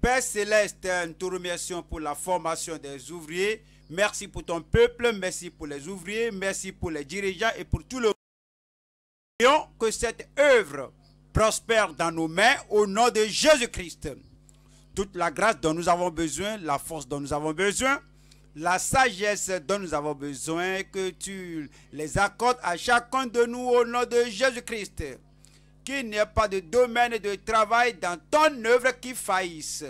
Père céleste, nous te remercions pour la formation des ouvriers. Merci pour ton peuple, merci pour les ouvriers, merci pour les dirigeants et pour tout le monde. Que cette œuvre prospère dans nos mains au nom de Jésus-Christ. Toute la grâce dont nous avons besoin, la force dont nous avons besoin, la sagesse dont nous avons besoin, que tu les accordes à chacun de nous au nom de Jésus-Christ qu'il n'y ait pas de domaine de travail dans ton œuvre qui faillisse.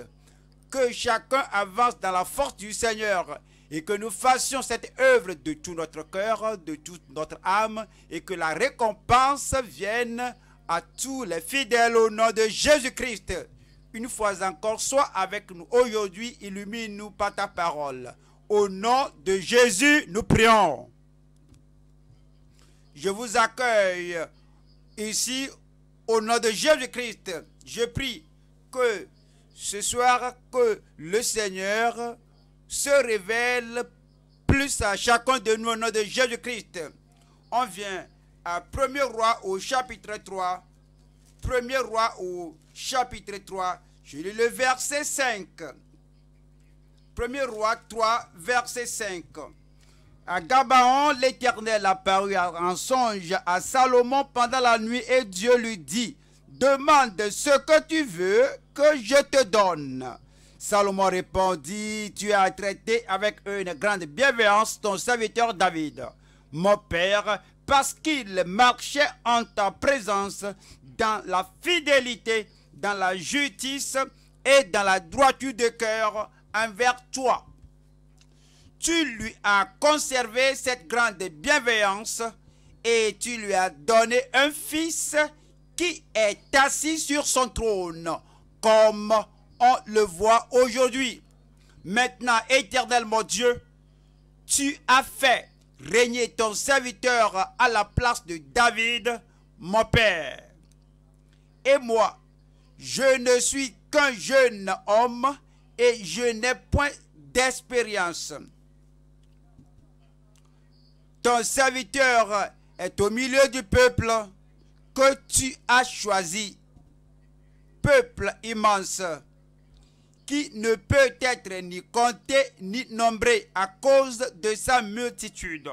Que chacun avance dans la force du Seigneur et que nous fassions cette œuvre de tout notre cœur, de toute notre âme et que la récompense vienne à tous les fidèles au nom de Jésus-Christ. Une fois encore, sois avec nous aujourd'hui, illumine-nous par ta parole. Au nom de Jésus, nous prions. Je vous accueille ici au nom de Jésus-Christ, je prie que ce soir, que le Seigneur se révèle plus à chacun de nous au nom de Jésus-Christ. On vient à 1er roi au chapitre 3. 1er roi au chapitre 3. Je lis le verset 5. 1er roi 3, verset 5. À Gabaon, l'Éternel apparut en songe à Salomon pendant la nuit et Dieu lui dit, Demande ce que tu veux que je te donne. Salomon répondit, Tu as traité avec une grande bienveillance ton serviteur David, mon père, parce qu'il marchait en ta présence dans la fidélité, dans la justice et dans la droiture de cœur envers toi tu lui as conservé cette grande bienveillance et tu lui as donné un fils qui est assis sur son trône, comme on le voit aujourd'hui. Maintenant, éternel mon Dieu, tu as fait régner ton serviteur à la place de David, mon père. Et moi, je ne suis qu'un jeune homme et je n'ai point d'expérience ton serviteur est au milieu du peuple que tu as choisi, peuple immense, qui ne peut être ni compté ni nombré à cause de sa multitude.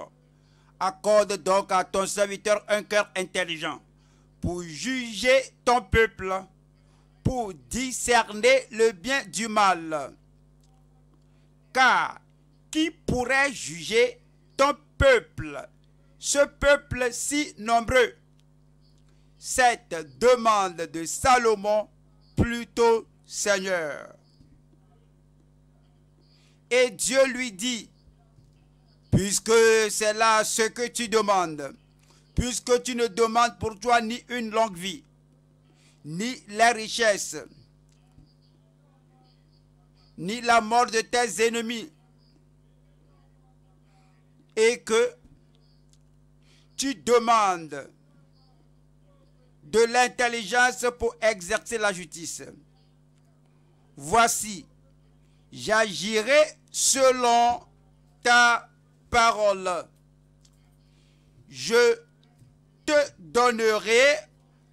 Accorde donc à ton serviteur un cœur intelligent pour juger ton peuple, pour discerner le bien du mal. Car qui pourrait juger ton peuple, ce peuple si nombreux. Cette demande de Salomon plutôt Seigneur. Et Dieu lui dit, puisque c'est là ce que tu demandes, puisque tu ne demandes pour toi ni une longue vie, ni la richesse, ni la mort de tes ennemis, et que tu demandes de l'intelligence pour exercer la justice. Voici, j'agirai selon ta parole. Je te donnerai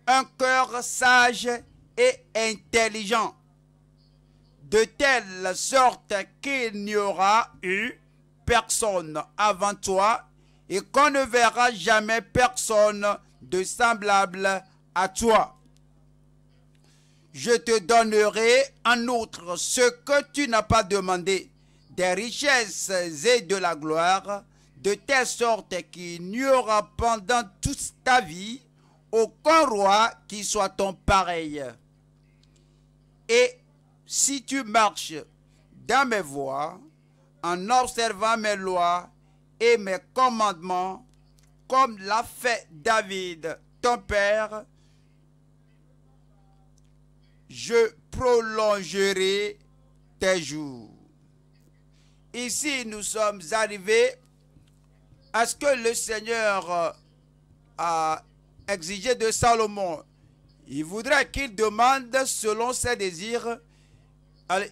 un cœur sage et intelligent, de telle sorte qu'il n'y aura eu personne avant toi et qu'on ne verra jamais personne de semblable à toi. Je te donnerai en outre ce que tu n'as pas demandé, des richesses et de la gloire, de telle sorte qu'il n'y aura pendant toute ta vie aucun roi qui soit ton pareil. Et si tu marches dans mes voies, en observant mes lois et mes commandements, comme l'a fait David, ton père, je prolongerai tes jours. Ici, nous sommes arrivés à ce que le Seigneur euh, a exigé de Salomon. Il voudrait qu'il demande selon ses désirs.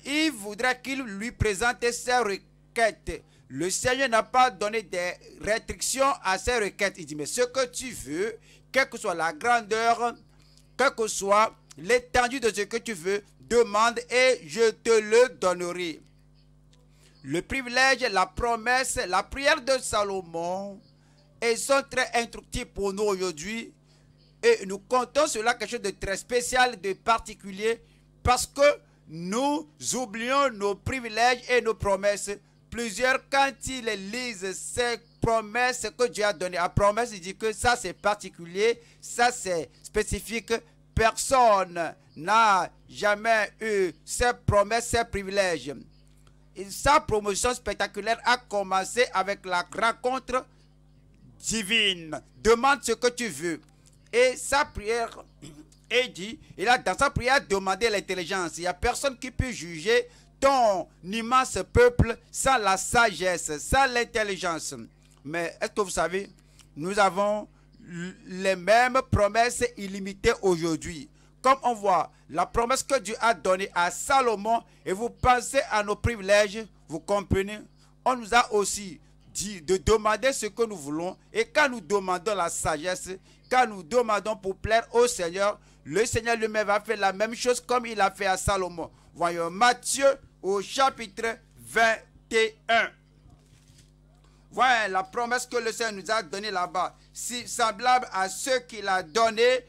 Il voudrait qu'il lui présente ses requêtes le Seigneur n'a pas donné des restrictions à ses requêtes. Il dit, mais ce que tu veux, quelle que soit la grandeur, quelle que soit l'étendue de ce que tu veux, demande et je te le donnerai. Le privilège, la promesse, la prière de Salomon, elles sont très instructives pour nous aujourd'hui. Et nous comptons cela quelque chose de très spécial, de particulier, parce que nous oublions nos privilèges et nos promesses plusieurs, quand ils lisent ces promesses que Dieu a données, à promesse, il dit que ça c'est particulier, ça c'est spécifique. Personne n'a jamais eu ces promesses, ces privilèges. sa promotion spectaculaire a commencé avec la rencontre divine. Demande ce que tu veux. Et sa prière, est dit, il a dans sa prière demandé l'intelligence. Il n'y a personne qui peut juger ton immense peuple sans la sagesse, sans l'intelligence. Mais est-ce que vous savez, nous avons les mêmes promesses illimitées aujourd'hui. Comme on voit, la promesse que Dieu a donnée à Salomon, et vous pensez à nos privilèges, vous comprenez On nous a aussi dit de demander ce que nous voulons, et quand nous demandons la sagesse, quand nous demandons pour plaire au Seigneur, le Seigneur lui-même va faire la même chose comme il a fait à Salomon. Voyons Matthieu au chapitre 21. Voilà la promesse que le Seigneur nous a donnée là-bas, si, semblable à ce qu'il a donné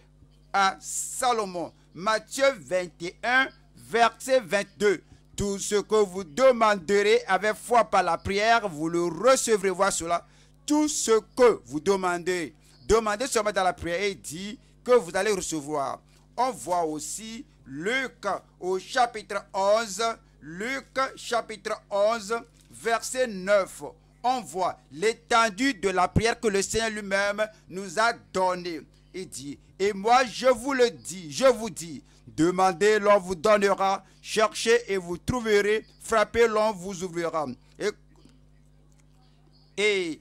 à Salomon. Matthieu 21, verset 22. Tout ce que vous demanderez avec foi par la prière, vous le recevrez. Voir cela. Tout ce que vous demandez, demandez seulement dans la prière et dit que vous allez recevoir. On voit aussi Luc au chapitre 11, Luc chapitre 11, verset 9, on voit l'étendue de la prière que le Seigneur lui-même nous a donnée. Il dit, et moi je vous le dis, je vous dis, demandez, l'on vous donnera, cherchez et vous trouverez, frappez, l'on vous ouvrira. Et, et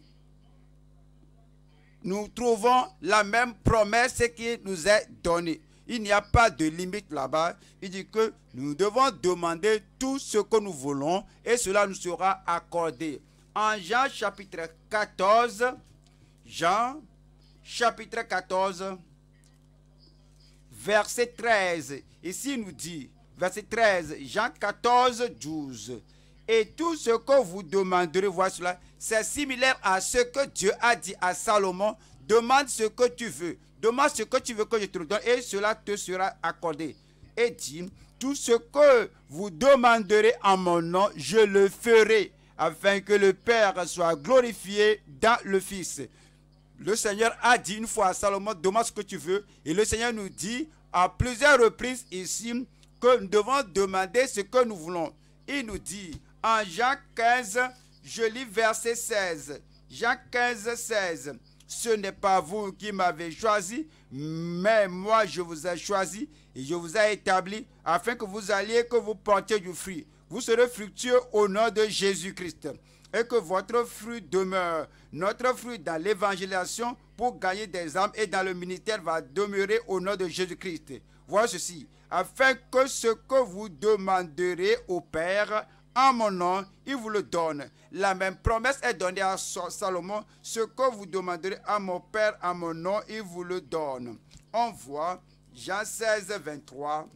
nous trouvons la même promesse qui nous est donnée. Il n'y a pas de limite là-bas. Il dit que nous devons demander tout ce que nous voulons et cela nous sera accordé. En Jean chapitre 14, Jean chapitre 14, verset 13. Ici, il nous dit, verset 13, Jean 14, 12. Et tout ce que vous demanderez, voici cela, c'est similaire à ce que Dieu a dit à Salomon, demande ce que tu veux. Demande ce que tu veux que je te donne et cela te sera accordé. Et dit, tout ce que vous demanderez en mon nom, je le ferai, afin que le Père soit glorifié dans le Fils. Le Seigneur a dit une fois à Salomon, demande ce que tu veux. Et le Seigneur nous dit à plusieurs reprises ici que nous devons demander ce que nous voulons. Il nous dit en Jean 15, je lis verset 16. Jean 15, 16 ce n'est pas vous qui m'avez choisi, mais moi je vous ai choisi et je vous ai établi afin que vous alliez, que vous portiez du fruit. Vous serez fructueux au nom de Jésus-Christ et que votre fruit demeure. Notre fruit dans l'évangélisation pour gagner des âmes et dans le ministère va demeurer au nom de Jésus-Christ. Voici ceci, afin que ce que vous demanderez au Père en mon nom, il vous le donne. La même promesse est donnée à Salomon. Ce que vous demanderez à mon Père, en mon nom, il vous le donne. On voit Jean 16, 23.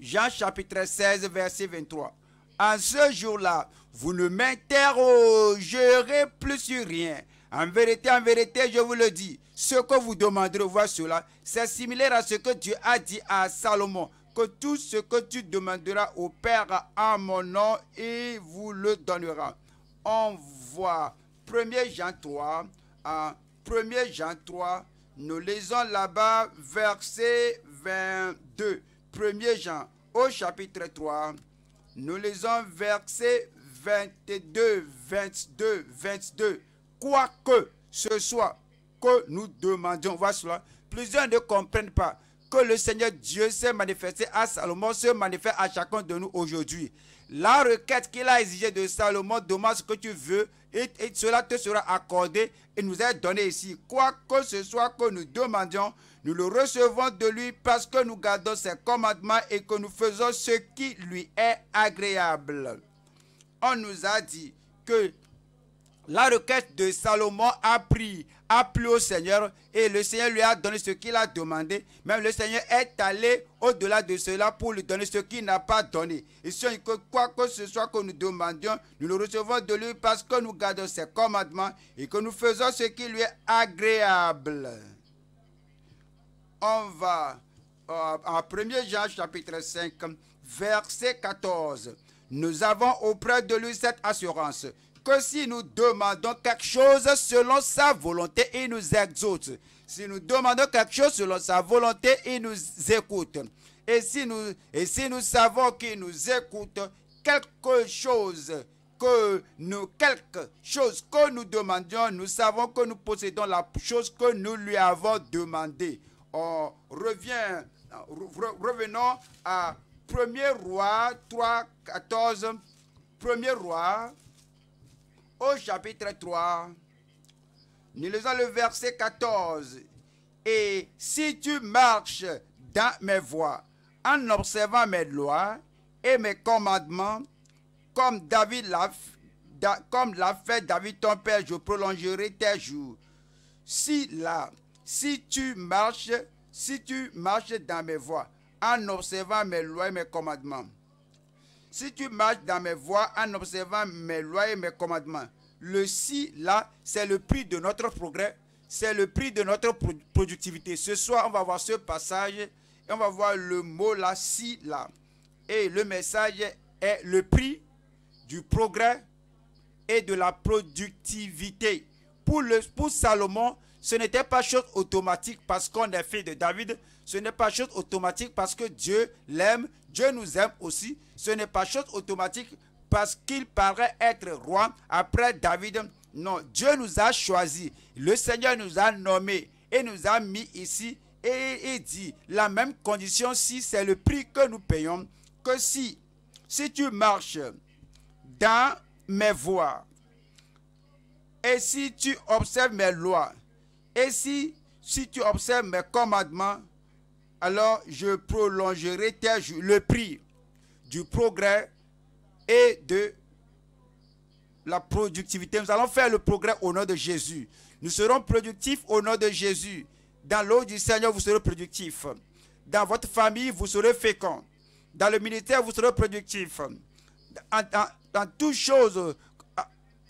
Jean chapitre 16, verset 23. En ce jour-là, vous ne m'interrogerez plus sur rien. En vérité, en vérité, je vous le dis, ce que vous demanderez, voir cela, c'est similaire à ce que Dieu a dit à Salomon que tout ce que tu demanderas au Père en mon nom, il vous le donnera. On voit 1er Jean 3, 1er hein, Jean 3, nous lisons là-bas verset 22. 1er Jean au chapitre 3, nous lisons verset 22, 22, 22. Quoi que ce soit que nous demandions, voici cela, plusieurs ne comprennent pas que le Seigneur Dieu s'est manifesté à Salomon se manifeste à chacun de nous aujourd'hui. La requête qu'il a exigée de Salomon, demande ce que tu veux et, et cela te sera accordé et nous est donné ici. Quoi que ce soit que nous demandions, nous le recevons de lui parce que nous gardons ses commandements et que nous faisons ce qui lui est agréable. On nous a dit que la requête de Salomon a pris, a plu au Seigneur et le Seigneur lui a donné ce qu'il a demandé. Même le Seigneur est allé au-delà de cela pour lui donner ce qu'il n'a pas donné. Et si que quoi que ce soit que nous demandions, nous le recevons de lui parce que nous gardons ses commandements et que nous faisons ce qui lui est agréable. On va euh, en 1er Jean chapitre 5, verset 14. Nous avons auprès de lui cette assurance si nous demandons quelque chose selon sa volonté, il nous exauce. Si nous demandons quelque chose selon sa volonté, il nous écoute. Et si nous, et si nous savons qu'il nous écoute, quelque chose que nous, quelque chose que nous demandions, nous savons que nous possédons la chose que nous lui avons demandée. On revient, revenons à 1er roi 3, 14, 1er roi au chapitre 3. Nous lisons le verset 14. Et si tu marches dans mes voies, en observant mes lois et mes commandements, comme David l'a comme l'a fait David ton père, je prolongerai tes jours. Si là, si tu marches, si tu marches dans mes voies, en observant mes lois et mes commandements, si tu marches dans mes voies en observant mes lois et mes commandements, le si là, c'est le prix de notre progrès, c'est le prix de notre productivité. Ce soir, on va voir ce passage et on va voir le mot là, si là. Et le message est le prix du progrès et de la productivité. Pour, le, pour Salomon, ce n'était pas chose automatique parce qu'on est fils de David. Ce n'est pas chose automatique parce que Dieu l'aime. Dieu nous aime aussi. Ce n'est pas chose automatique parce qu'il paraît être roi après David. Non, Dieu nous a choisis. Le Seigneur nous a nommés et nous a mis ici. Et dit, la même condition si c'est le prix que nous payons, que si, si tu marches dans mes voies, et si tu observes mes lois, et si, si tu observes mes commandements, alors je prolongerai le prix du progrès et de la productivité. Nous allons faire le progrès au nom de Jésus. Nous serons productifs au nom de Jésus. Dans l'eau du Seigneur, vous serez productifs. Dans votre famille, vous serez féconds. Dans le ministère, vous serez productifs. Dans, dans toutes choses euh,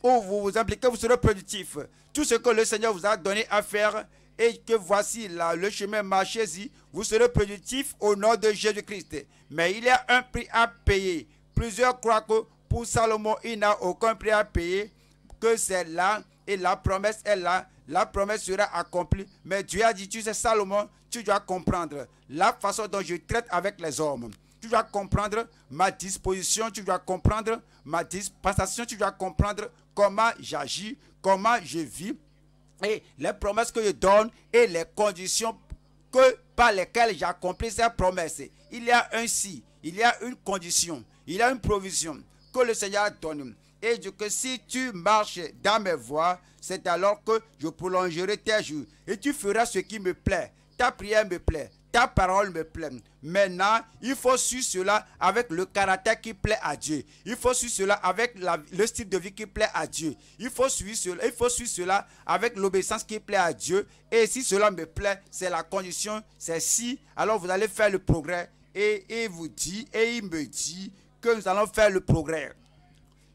où vous vous impliquez, vous serez productifs. Tout ce que le Seigneur vous a donné à faire, et que voici là le chemin, marchez-y, vous serez productif au nom de Jésus-Christ. Mais il y a un prix à payer. Plusieurs croient que pour Salomon, il n'a aucun prix à payer, que c'est là et la promesse est là. La promesse sera accomplie. Mais Dieu a dit, tu sais, Salomon, tu dois comprendre la façon dont je traite avec les hommes. Tu dois comprendre ma disposition, tu dois comprendre ma dispensation, tu dois comprendre comment j'agis, comment je vis, et les promesses que je donne et les conditions par lesquelles j'accomplis ces promesses. Il y a un si, il y a une condition, il y a une provision que le Seigneur donne. Et je, que si tu marches dans mes voies, c'est alors que je prolongerai tes jours et tu feras ce qui me plaît. Ta prière me plaît ta parole me plaît. Maintenant, il faut suivre cela avec le caractère qui plaît à Dieu. Il faut suivre cela avec le style de vie qui plaît à Dieu. Il faut suivre cela, il faut suivre cela avec l'obéissance qui plaît à Dieu. Et si cela me plaît, c'est la condition, c'est si, alors vous allez faire le progrès. Et il vous dit, et il me dit que nous allons faire le progrès.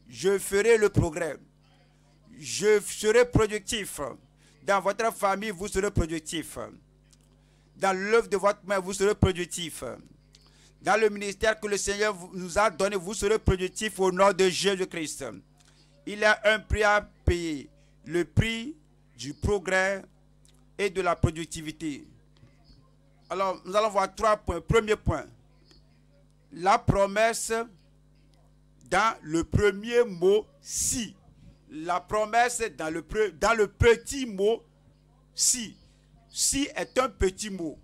Je ferai le progrès. Je serai productif. Dans votre famille, vous serez productif. Dans l'œuvre de votre main, vous serez productif. Dans le ministère que le Seigneur nous a donné, vous serez productif au nom de Jésus-Christ. Il y a un prix à payer, le prix du progrès et de la productivité. Alors, nous allons voir trois points. Premier point, la promesse dans le premier mot si. La promesse dans le, dans le petit mot si. Si est un petit mot,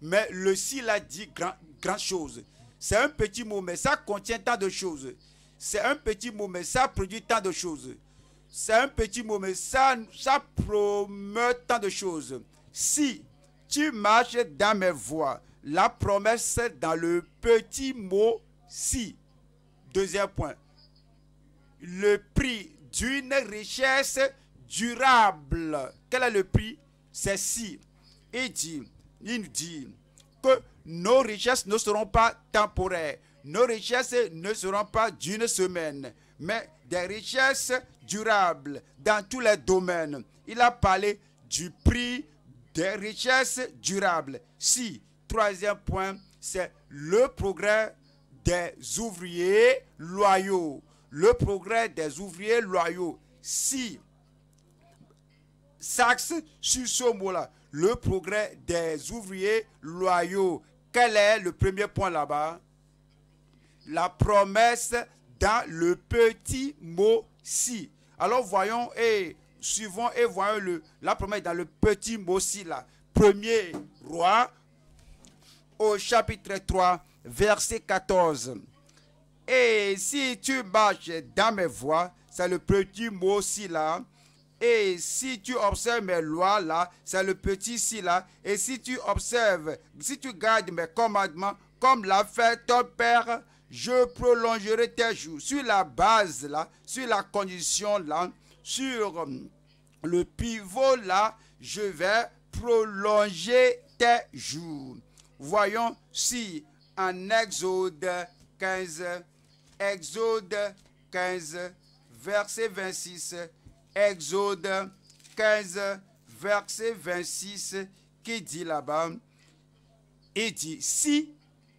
mais le si a dit grand, chose. C'est un petit mot, mais ça contient tant de choses. C'est un petit mot, mais ça produit tant de choses. C'est un petit mot, mais ça, ça promeut tant de choses. Si tu marches dans mes voies, la promesse dans le petit mot si. Deuxième point. Le prix d'une richesse durable. Quel est le prix C'est si il dit, dit que nos richesses ne seront pas temporaires, nos richesses ne seront pas d'une semaine, mais des richesses durables dans tous les domaines. Il a parlé du prix des richesses durables. Si, troisième point, c'est le progrès des ouvriers loyaux. Le progrès des ouvriers loyaux. Si, s'axe sur ce mot-là, le progrès des ouvriers loyaux. Quel est le premier point là-bas La promesse dans le petit mot si. Alors voyons et suivons et voyons la promesse dans le petit mot si là. Premier roi au chapitre 3, verset 14. Et si tu marches dans mes voies, c'est le petit mot si là et si tu observes mes lois là, c'est le petit si là. Et si tu observes, si tu gardes mes commandements, comme l'a fait ton père, je prolongerai tes jours. Sur la base là, sur la condition là, sur euh, le pivot là, je vais prolonger tes jours. Voyons si en Exode 15, Exode 15, verset 26, Exode 15, verset 26, qui dit là-bas, il dit, si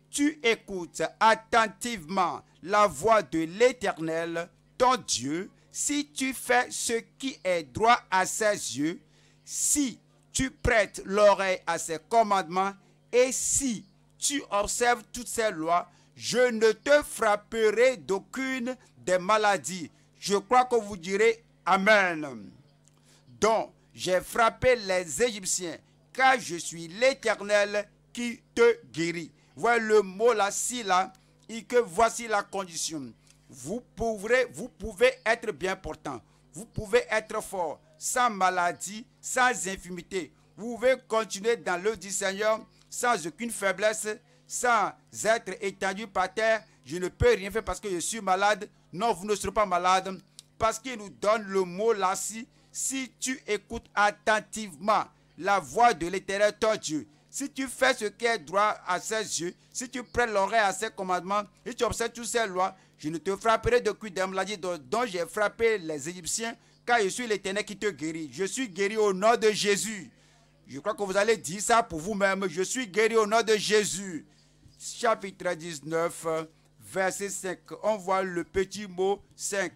tu écoutes attentivement la voix de l'Éternel, ton Dieu, si tu fais ce qui est droit à ses yeux, si tu prêtes l'oreille à ses commandements, et si tu observes toutes ses lois, je ne te frapperai d'aucune des maladies. Je crois que vous direz Amen. Donc, j'ai frappé les Égyptiens, car je suis l'Éternel qui te guérit. Voilà le mot là, si là, et que voici la condition. Vous vous pouvez être bien portant. Vous pouvez être fort, sans maladie, sans infirmité. Vous pouvez continuer dans le du Seigneur sans aucune faiblesse, sans être étendu par terre. Je ne peux rien faire parce que je suis malade. Non, vous ne serez pas malade parce qu'il nous donne le mot là ci si tu écoutes attentivement la voix de l'éternel ton Dieu, si tu fais ce qui est droit à ses yeux, si tu prends l'oreille à ses commandements et tu observes toutes ses lois, je ne te frapperai de coups des maladie dont j'ai frappé les Égyptiens, car je suis l'éternel qui te guérit. Je suis guéri au nom de Jésus. Je crois que vous allez dire ça pour vous-même. Je suis guéri au nom de Jésus. Chapitre 19, verset 5. On voit le petit mot 5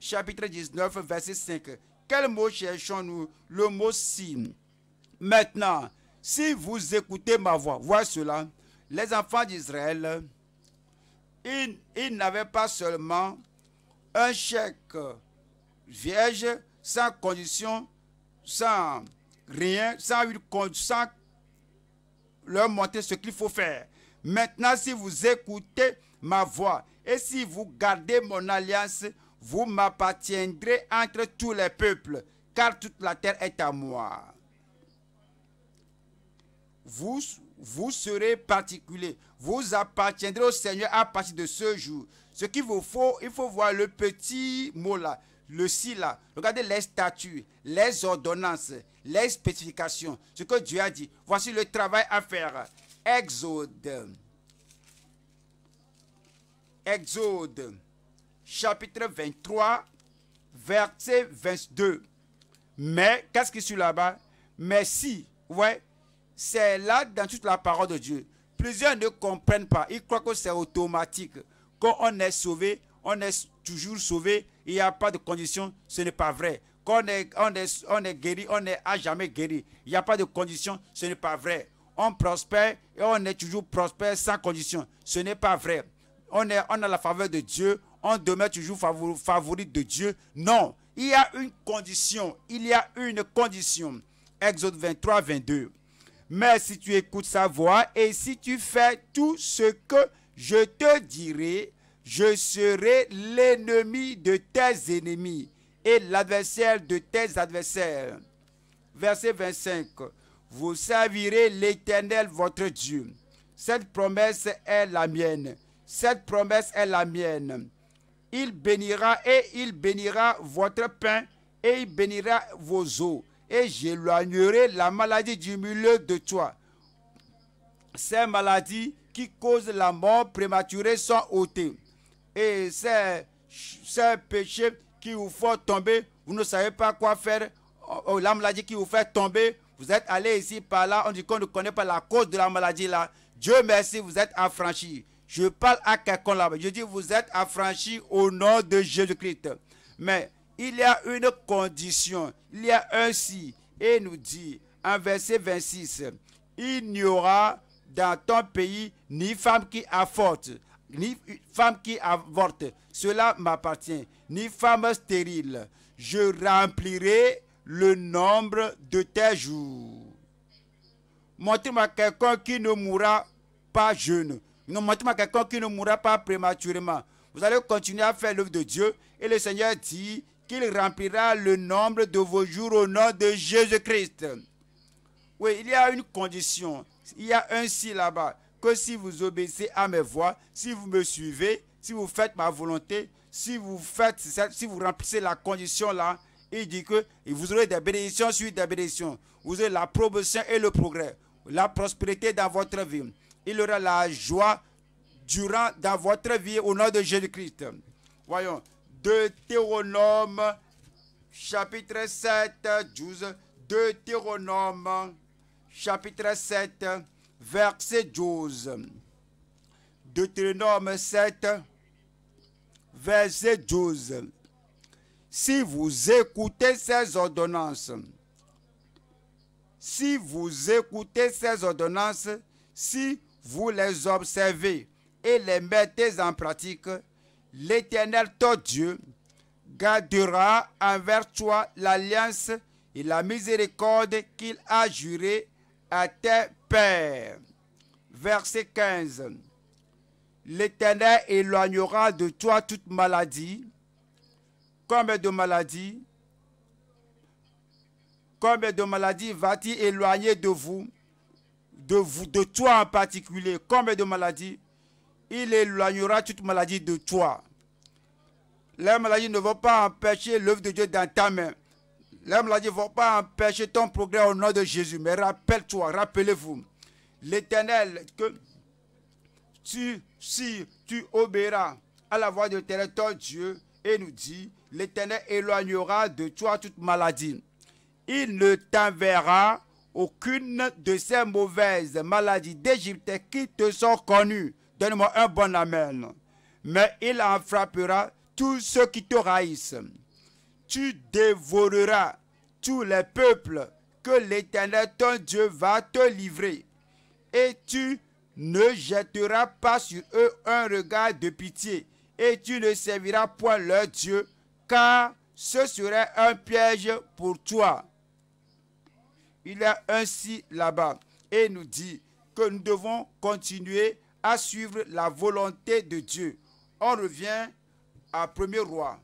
chapitre 19, verset 5. Quel mot cherchons-nous Le mot si. Maintenant, si vous écoutez ma voix, vois cela, les enfants d'Israël, ils, n'avaient pas seulement un chèque vierge, sans condition, sans rien, sans, sans leur montrer ce qu'il faut faire. Maintenant, si vous écoutez ma voix et si vous gardez mon alliance, vous m'appartiendrez entre tous les peuples, car toute la terre est à moi. Vous, vous serez particulier, vous appartiendrez au Seigneur à partir de ce jour. Ce qu'il vous faut, il faut voir le petit mot là, le si là. Regardez les statuts, les ordonnances, les spécifications, ce que Dieu a dit. Voici le travail à faire. Exode. Exode chapitre 23, verset 22. Mais, qu'est-ce qui suit là-bas Mais si, ouais, c'est là dans toute la parole de Dieu. Plusieurs ne comprennent pas. Ils croient que c'est automatique. Quand on est sauvé, on est toujours sauvé. Il n'y a pas de condition. Ce n'est pas vrai. Quand on est, on est, on est guéri, on est à jamais guéri. Il n'y a pas de condition. Ce n'est pas vrai. On prospère et on est toujours prospère sans condition. Ce n'est pas vrai. On, est, on a la faveur de Dieu on demeure toujours favori, favori de Dieu. Non, il y a une condition. Il y a une condition. Exode 23, 22. Mais si tu écoutes sa voix et si tu fais tout ce que je te dirai, je serai l'ennemi de tes ennemis et l'adversaire de tes adversaires. Verset 25. Vous servirez l'Éternel votre Dieu. Cette promesse est la mienne. Cette promesse est la mienne il bénira et il bénira votre pain et il bénira vos eaux. Et j'éloignerai la maladie du milieu de toi. Ces maladies qui causent la mort prématurée sont ôtées. Et ces, ces péchés qui vous font tomber, vous ne savez pas quoi faire. Oh, oh, la maladie qui vous fait tomber, vous êtes allé ici par là, on dit qu'on ne connaît pas la cause de la maladie là. Dieu merci, vous êtes affranchi je parle à quelqu'un là-bas. Je dis, vous êtes affranchis au nom de Jésus-Christ. Mais il y a une condition, il y a un si. Et il nous dit, en verset 26, il n'y aura dans ton pays ni femme qui avorte, ni femme qui avorte. Cela m'appartient, ni femme stérile. Je remplirai le nombre de tes jours. Montrez-moi quelqu'un qui ne mourra pas jeune. Nous à quelqu'un qui ne mourra pas prématurément. Vous allez continuer à faire l'œuvre de Dieu. Et le Seigneur dit qu'il remplira le nombre de vos jours au nom de Jésus-Christ. Oui, il y a une condition. Il y a un si là-bas. Que si vous obéissez à mes voix, si vous me suivez, si vous faites ma volonté, si vous faites, si vous remplissez la condition là, il dit que vous aurez des bénédictions à des bénédictions. Vous aurez la promotion et le progrès, la prospérité dans votre vie il aura la joie durant dans votre vie au nom de Jésus-Christ. Voyons, Deutéronome chapitre 7, 12, Deutéronome chapitre 7, verset 12. Deutéronome 7, verset 12. Si vous écoutez ces ordonnances, si vous écoutez ces ordonnances, si vous les observez et les mettez en pratique, l'Éternel ton Dieu gardera envers toi l'alliance et la miséricorde qu'il a juré à tes pères. Verset 15. L'Éternel éloignera de toi toute maladie. comme de maladie, comme de maladies va-t-il éloigner de vous de, vous, de toi en particulier, comme de maladies, il éloignera toute maladie de toi. Les maladies ne vont pas empêcher l'œuvre de Dieu dans ta main. Les maladies ne vont pas empêcher ton progrès au nom de Jésus. Mais rappelle-toi, rappelez-vous, l'Éternel, que tu, si tu obéiras à la voix de l'Éternel, ton Dieu, et nous dit, l'Éternel éloignera de toi toute maladie. Il ne t'enverra aucune de ces mauvaises maladies d'Égypte qui te sont connues. Donne-moi un bon Amen. Mais il en frappera tous ceux qui te haïssent. Tu dévoreras tous les peuples que l'Éternel ton Dieu va te livrer. Et tu ne jetteras pas sur eux un regard de pitié. Et tu ne serviras point leur Dieu, car ce serait un piège pour toi il est ainsi là-bas et nous dit que nous devons continuer à suivre la volonté de Dieu. On revient à 1er roi,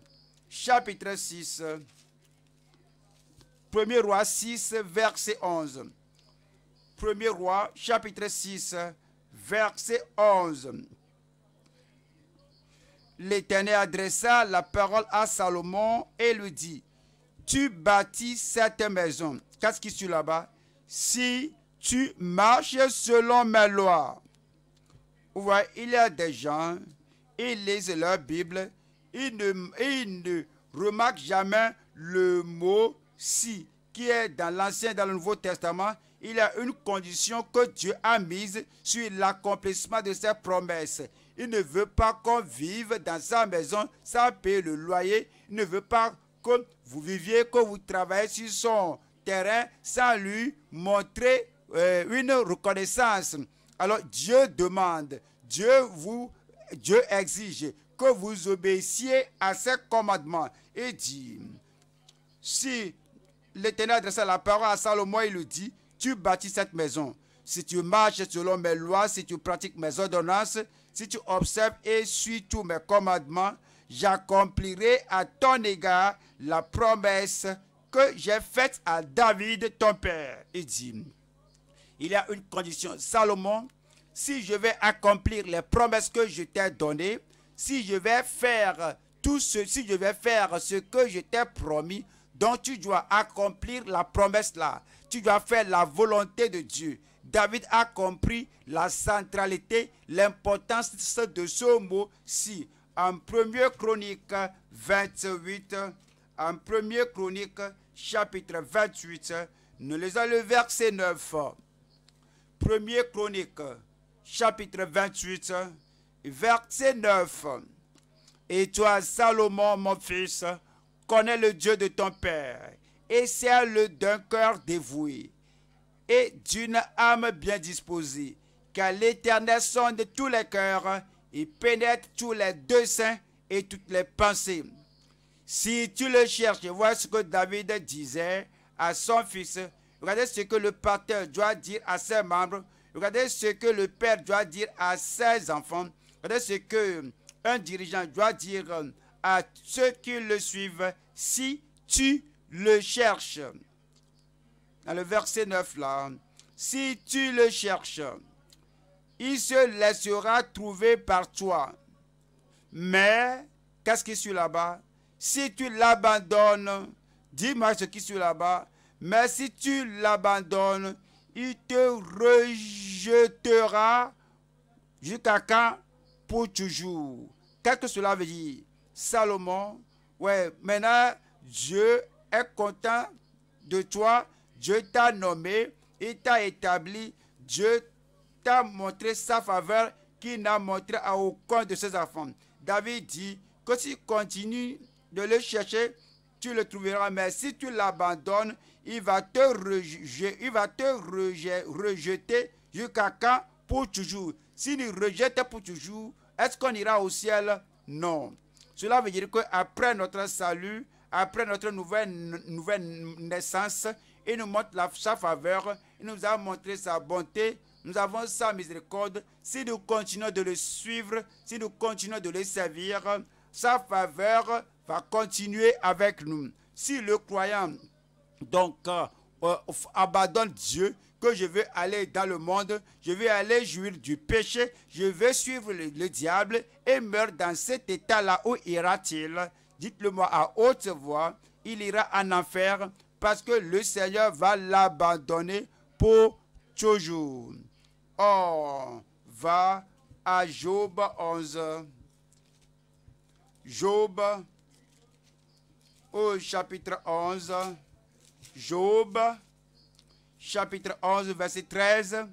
chapitre 6. 1er roi 6, verset 11. 1er roi, chapitre 6, verset 11. L'Éternel adressa la parole à Salomon et lui dit, Tu bâtis cette maison Qu'est-ce qui suit là-bas Si tu marches selon mes lois. Vous il y a des gens, ils lisent leur Bible, ils ne, ne remarquent jamais le mot si qui est dans l'Ancien et dans le Nouveau Testament. Il y a une condition que Dieu a mise sur l'accomplissement de ses promesses. Il ne veut pas qu'on vive dans sa maison sans payer le loyer. Il ne veut pas que vous viviez, que vous travaillez sur son terrain sans lui montrer euh, une reconnaissance. Alors Dieu demande, Dieu vous, Dieu exige que vous obéissiez à ses commandements. Et dit, si l'Éternel adresse la parole à Salomon, il lui dit, tu bâtis cette maison. Si tu marches selon mes lois, si tu pratiques mes ordonnances, si tu observes et suis tous mes commandements, j'accomplirai à ton égard la promesse que j'ai fait à David, ton père. Il dit, il y a une condition. Salomon, si je vais accomplir les promesses que je t'ai données, si je vais faire tout ceci, si je vais faire ce que je t'ai promis, donc tu dois accomplir la promesse là. Tu dois faire la volonté de Dieu. David a compris la centralité, l'importance de ce mot si. En 1 chronique 28, en 1 chronique chronique chapitre 28, nous lisons le verset 9. Premier Chronique, chapitre 28, verset 9. Et toi, Salomon, mon fils, connais le Dieu de ton Père, et sers-le d'un cœur dévoué, et d'une âme bien disposée, car l'Éternel sonde tous les cœurs, et pénètre tous les desseins et toutes les pensées. Si tu le cherches, vois ce que David disait à son fils. Regardez ce que le Père doit dire à ses membres. Regardez ce que le père doit dire à ses enfants. Regardez ce que euh, un dirigeant doit dire euh, à ceux qui le suivent si tu le cherches. Dans le verset 9 là, si tu le cherches, il se laissera trouver par toi. Mais qu'est-ce qui suit là-bas si tu l'abandonnes, dis-moi ce qui suis là-bas, mais si tu l'abandonnes, il te rejetera jusqu'à quand Pour toujours. Qu'est-ce que cela veut dire Salomon, ouais, maintenant Dieu est content de toi, Dieu t'a nommé, il t'a établi, Dieu t'a montré sa faveur qu'il n'a montré à aucun de ses enfants. David dit que s'il continue de le chercher, tu le trouveras. Mais si tu l'abandonnes, il va te, rejeter, il va te rejeter jusqu'à quand Pour toujours. S'il nous rejette pour toujours, est-ce qu'on ira au ciel Non. Cela veut dire qu'après notre salut, après notre nouvelle, naissance, il nous montre sa faveur, il nous a montré sa bonté, nous avons sa miséricorde. Si nous continuons de le suivre, si nous continuons de le servir, sa faveur va continuer avec nous. Si le croyant, donc, euh, euh, abandonne Dieu, que je veux aller dans le monde, je vais aller jouir du péché, je vais suivre le, diable et meurt dans cet état-là, où ira-t-il Dites-le-moi à haute voix, il ira en enfer parce que le Seigneur va l'abandonner pour toujours. Or, va à Job 11. Job au chapitre 11, Job, chapitre 11, verset 13.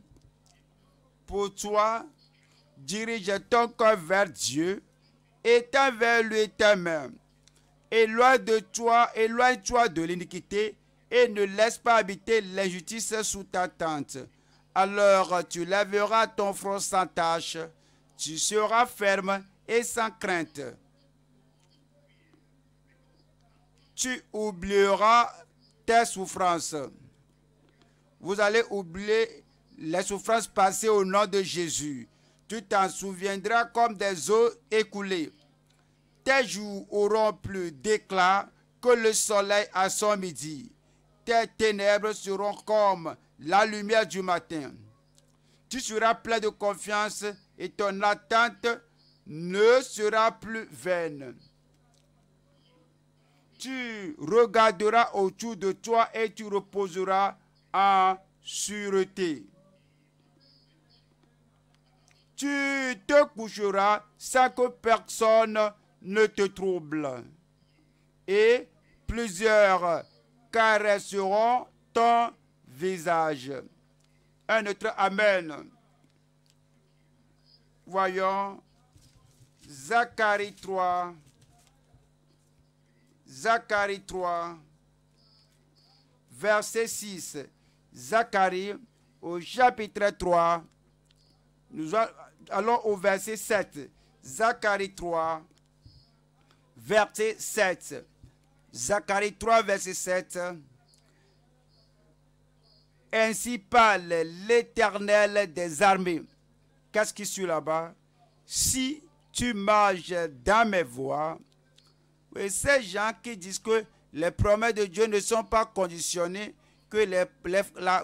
Pour toi, dirige ton corps vers Dieu, et vers lui ta main. Éloigne de toi, éloigne-toi de l'iniquité, et ne laisse pas habiter l'injustice sous ta tente. Alors tu laveras ton front sans tache, tu seras ferme et sans crainte tu oublieras tes souffrances. Vous allez oublier les souffrances passées au nom de Jésus. Tu t'en souviendras comme des eaux écoulées. Tes jours auront plus d'éclat que le soleil à son midi. Tes ténèbres seront comme la lumière du matin. Tu seras plein de confiance et ton attente ne sera plus vaine tu regarderas autour de toi et tu reposeras en sûreté. Tu te coucheras sans que personne ne te trouble. Et plusieurs caresseront ton visage. Un autre Amen. Voyons Zacharie 3, Zacharie 3, verset 6. Zacharie au chapitre 3. Nous allons au verset 7. Zacharie 3, verset 7. Zacharie 3, verset 7. Ainsi parle l'Éternel des armées. Qu'est-ce qui suit là-bas Si tu marches dans mes voies, et ces gens qui disent que les promesses de Dieu ne sont pas conditionnées, que, la,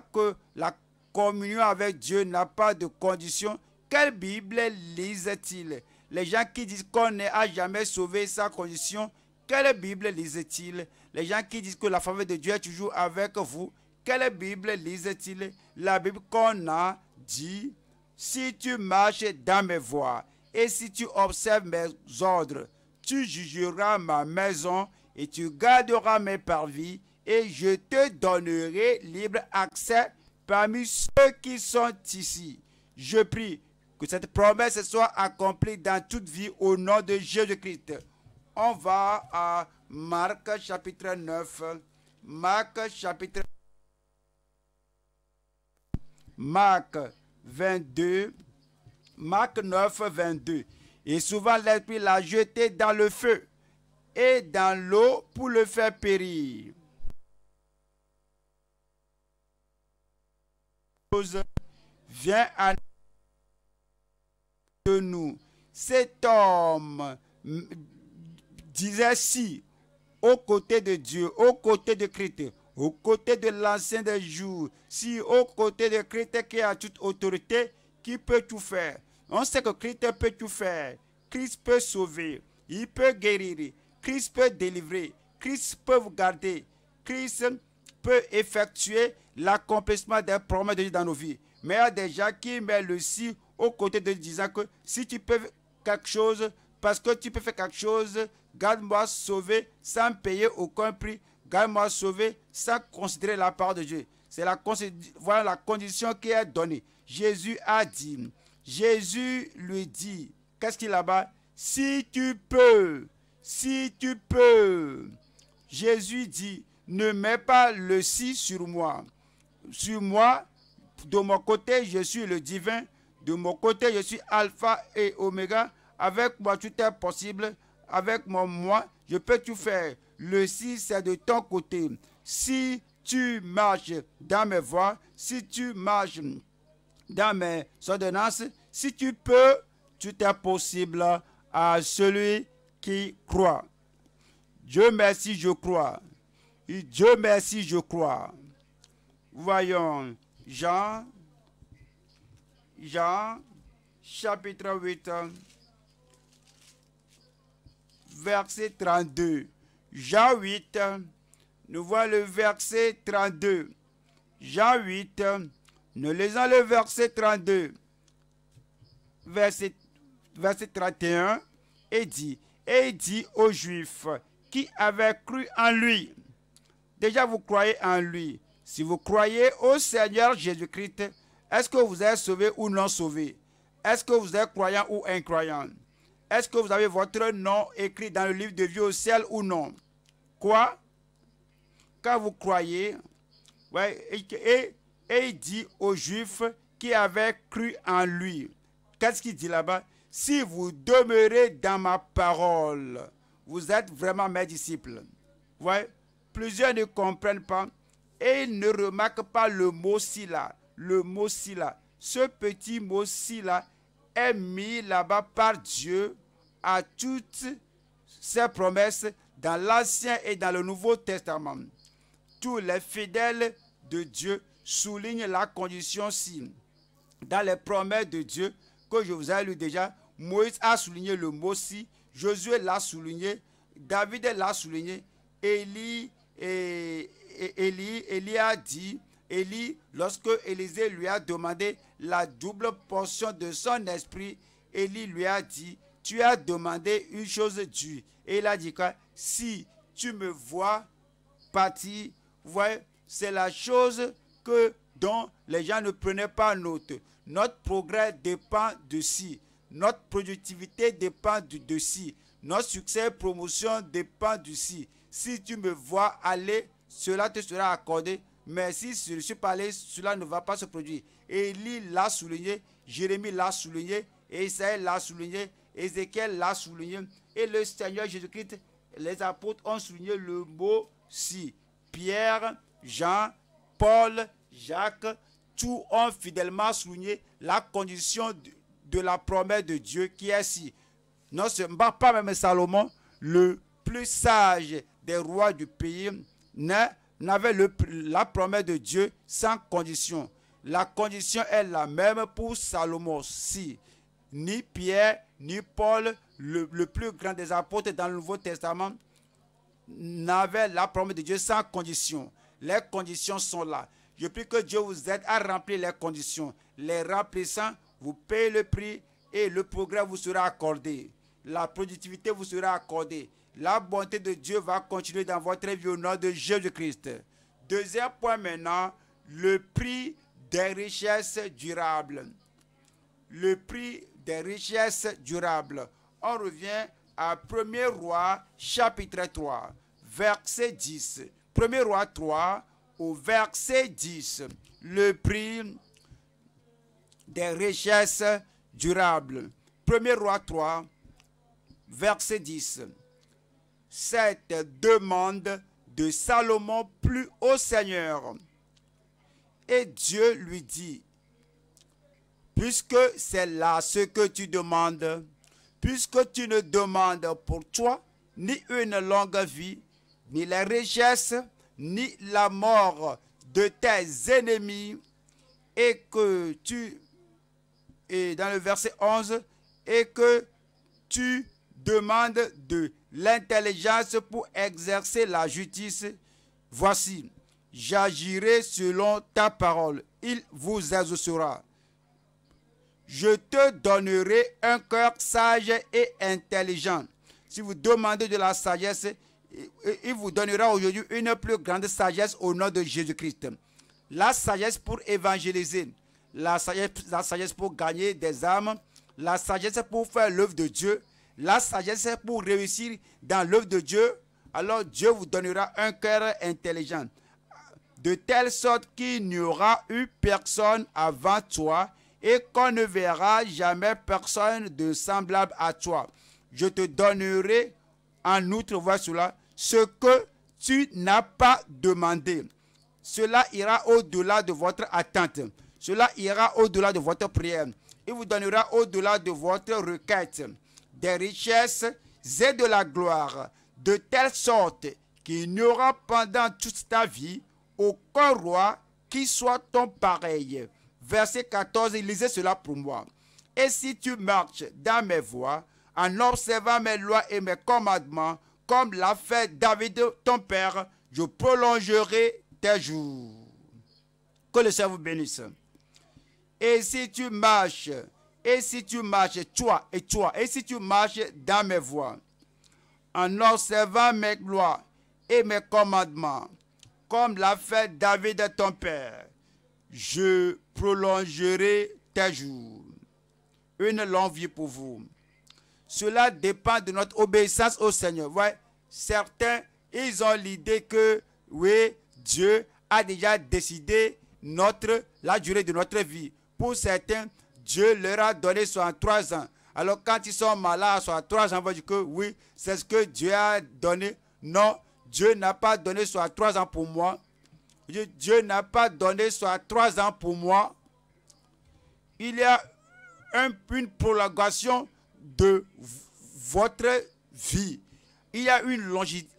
communion avec Dieu n'a pas de condition, quelle Bible lisent-ils Les gens qui disent qu'on n'a jamais sauvé sa condition, quelle Bible lisent-ils Les gens qui disent que la faveur de Dieu est toujours avec vous, quelle Bible lisent-ils La Bible qu'on a dit, si tu marches dans mes voies et si tu observes mes ordres, tu jugeras ma maison et tu garderas mes parvis et je te donnerai libre accès parmi ceux qui sont ici. Je prie que cette promesse soit accomplie dans toute vie au nom de Jésus-Christ. On va à Marc chapitre 9. Marc chapitre Marc 22. Marc 9, 22. Et souvent l'Esprit l'a jeté dans le feu et dans l'eau pour le faire périr. Vient à nous. Cet homme disait si, aux côtés de Dieu, aux côtés de Christ, aux côtés de l'ancien des jours, si aux côtés de Christ qui a toute autorité, qui peut tout faire. On sait que Christ peut tout faire. Christ peut sauver. Il peut guérir. Christ peut délivrer. Christ peut vous garder. Christ peut effectuer l'accomplissement des promesses de Dieu dans nos vies. Mais il y a des gens qui mettent le si aux côtés de Dieu, disant que si tu peux quelque chose, parce que tu peux faire quelque chose, garde-moi sauvé sans payer aucun prix. Garde-moi sauvé sans considérer la part de Dieu. C'est la condition qui est donnée. Jésus a dit, Jésus lui dit, qu'est-ce qu'il a là-bas Si tu peux, si tu peux. Jésus dit, ne mets pas le si sur moi. Sur moi, de mon côté, je suis le divin. De mon côté, je suis alpha et oméga. Avec moi, tout est possible. Avec mon moi, je peux tout faire. Le si, c'est de ton côté. Si tu marches dans mes voies, si tu marches dans mes ordonnances, si tu peux, tout est possible à celui qui croit. Dieu merci, je crois. Et Dieu merci, je crois. Voyons, Jean, Jean, chapitre 8, verset 32. Jean 8, nous voit le verset 32. Jean 8, nous lisons le verset 32, verset, 31, et dit, et dit aux Juifs qui avaient cru en lui, déjà vous croyez en lui, si vous croyez au Seigneur Jésus-Christ, est-ce que vous êtes sauvé ou non sauvé Est-ce que vous êtes croyant ou incroyant Est-ce que vous avez votre nom écrit dans le livre de vie au ciel ou non Quoi Quand vous croyez, et et il dit aux Juifs qui avaient cru en lui, qu'est-ce qu'il dit là-bas Si vous demeurez dans ma parole, vous êtes vraiment mes disciples. voyez? Plusieurs ne comprennent pas et ne remarquent pas le mot là Le mot sila. Ce petit mot sila est mis là-bas par Dieu à toutes ses promesses dans l'Ancien et dans le Nouveau Testament. Tous les fidèles de Dieu souligne la condition si, dans les promesses de Dieu que je vous ai lu déjà, Moïse a souligné le mot si, Josué l'a souligné, David l'a souligné, Élie, et, a dit, Élie, lorsque Élisée lui a demandé la double portion de son esprit, Élie lui a dit, tu as demandé une chose tu Et il a dit quoi Si tu me vois partir, ouais c'est la chose dont les gens ne prenaient pas note. Notre progrès dépend de si. Notre productivité dépend de si. Notre succès et promotion dépend de si. Si tu me vois aller, cela te sera accordé. Mais si je ne suis pas allé, cela ne va pas se produire. Élie l'a souligné, Jérémie l'a souligné, Esaïe l'a souligné, Ézéchiel l'a souligné. Et le Seigneur Jésus-Christ, les apôtres ont souligné le mot si. Pierre, Jean, Paul, Jacques, tout ont fidèlement souligné la condition de, la promesse de Dieu qui est si, non seulement pas même Salomon, le plus sage des rois du pays, n'avait la promesse de Dieu sans condition. La condition est la même pour Salomon. Si ni Pierre, ni Paul, le, le plus grand des apôtres dans le Nouveau Testament, n'avait la promesse de Dieu sans condition. Les conditions sont là. Je prie que Dieu vous aide à remplir les conditions. Les remplissant, vous payez le prix et le progrès vous sera accordé. La productivité vous sera accordée. La bonté de Dieu va continuer dans votre vie au nom de Jésus-Christ. Deuxième point maintenant, le prix des richesses durables. Le prix des richesses durables. On revient à 1er roi chapitre 3, verset 10. 1er roi 3, au verset 10, le prix des richesses durables. 1 roi 3, verset 10. Cette demande de Salomon plus au Seigneur. Et Dieu lui dit, puisque c'est là ce que tu demandes, puisque tu ne demandes pour toi ni une longue vie, ni les richesses, ni la mort de tes ennemis, et que tu, et dans le verset 11, et que tu demandes de l'intelligence pour exercer la justice. Voici, j'agirai selon ta parole, il vous exaucera. Je te donnerai un cœur sage et intelligent. Si vous demandez de la sagesse, il vous donnera aujourd'hui une plus grande sagesse au nom de Jésus-Christ. La sagesse pour évangéliser, la sagesse, la sagesse pour gagner des âmes, la sagesse pour faire l'œuvre de Dieu, la sagesse pour réussir dans l'œuvre de Dieu. Alors Dieu vous donnera un cœur intelligent, de telle sorte qu'il n'y aura eu personne avant toi et qu'on ne verra jamais personne de semblable à toi. Je te donnerai en outre, vois cela, ce que tu n'as pas demandé. Cela ira au-delà de votre attente. Cela ira au-delà de votre prière. Il vous donnera au-delà de votre requête des richesses et de la gloire, de telle sorte qu'il n'y aura pendant toute ta vie aucun roi qui soit ton pareil. Verset 14, lisez cela pour moi. Et si tu marches dans mes voies, en observant mes lois et mes commandements, comme l'a fait David, ton père, je prolongerai tes jours. Que le Seigneur vous bénisse. Et si tu marches, et si tu marches, toi et toi, et si tu marches dans mes voies, en observant mes lois et mes commandements, comme l'a fait David ton père, je prolongerai tes jours. Une longue vie pour vous. Cela dépend de notre obéissance au Seigneur. certains, ils ont l'idée que, oui, Dieu a déjà décidé notre, la durée de notre vie. Pour certains, Dieu leur a donné soit trois ans. Alors quand ils sont malades, soit trois ans, on va dire que oui, c'est ce que Dieu a donné. Non, Dieu n'a pas donné soit trois ans pour moi. Dieu n'a pas donné soit trois ans pour moi. Il y a un, une prolongation de votre vie. Il y a une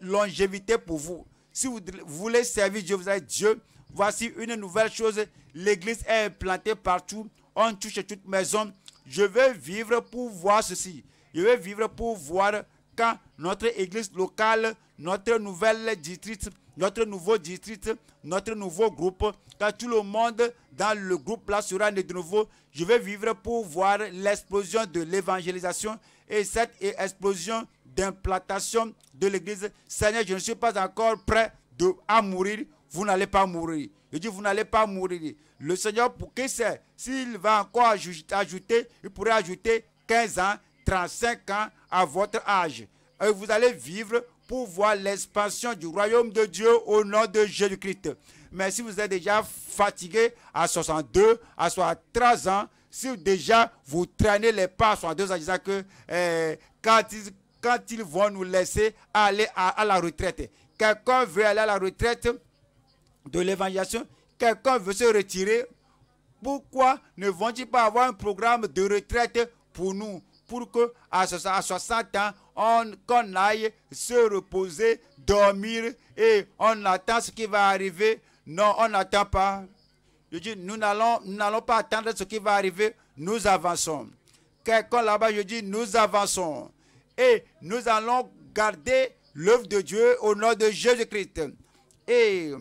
longévité pour vous. Si vous voulez servir Dieu, vous êtes Dieu. Voici une nouvelle chose. L'église est implantée partout. On touche toute maison. Je veux vivre pour voir ceci. Je veux vivre pour voir quand notre église locale, notre nouvelle district notre nouveau district, notre nouveau groupe, Quand tout le monde dans le groupe là sera né de nouveau. Je vais vivre pour voir l'explosion de l'évangélisation et cette explosion d'implantation de l'Église. Seigneur, je ne suis pas encore prêt de, à mourir. Vous n'allez pas mourir. Je dis, vous n'allez pas mourir. Le Seigneur, pour qui c'est s'il va encore ajouter, il pourrait ajouter 15 ans, 35 ans à votre âge. vous allez vivre pour voir l'expansion du royaume de Dieu au nom de Jésus-Christ. Mais si vous êtes déjà fatigué à 62, à 63 ans, si déjà vous traînez les pas à 62 ans, disant que eh, quand, ils, quand ils vont nous laisser aller à, à la retraite, quelqu'un veut aller à la retraite de l'évangélisation, quelqu'un veut se retirer, pourquoi ne vont-ils pas avoir un programme de retraite pour nous pour que à 60 ans, on, aille se reposer, dormir et on attend ce qui va arriver. Non, on n'attend pas. Je dis, nous n'allons, n'allons pas attendre ce qui va arriver. Nous avançons. Quelqu'un là-bas, je dis, nous avançons. Et nous allons garder l'œuvre de Dieu au nom de Jésus-Christ. Et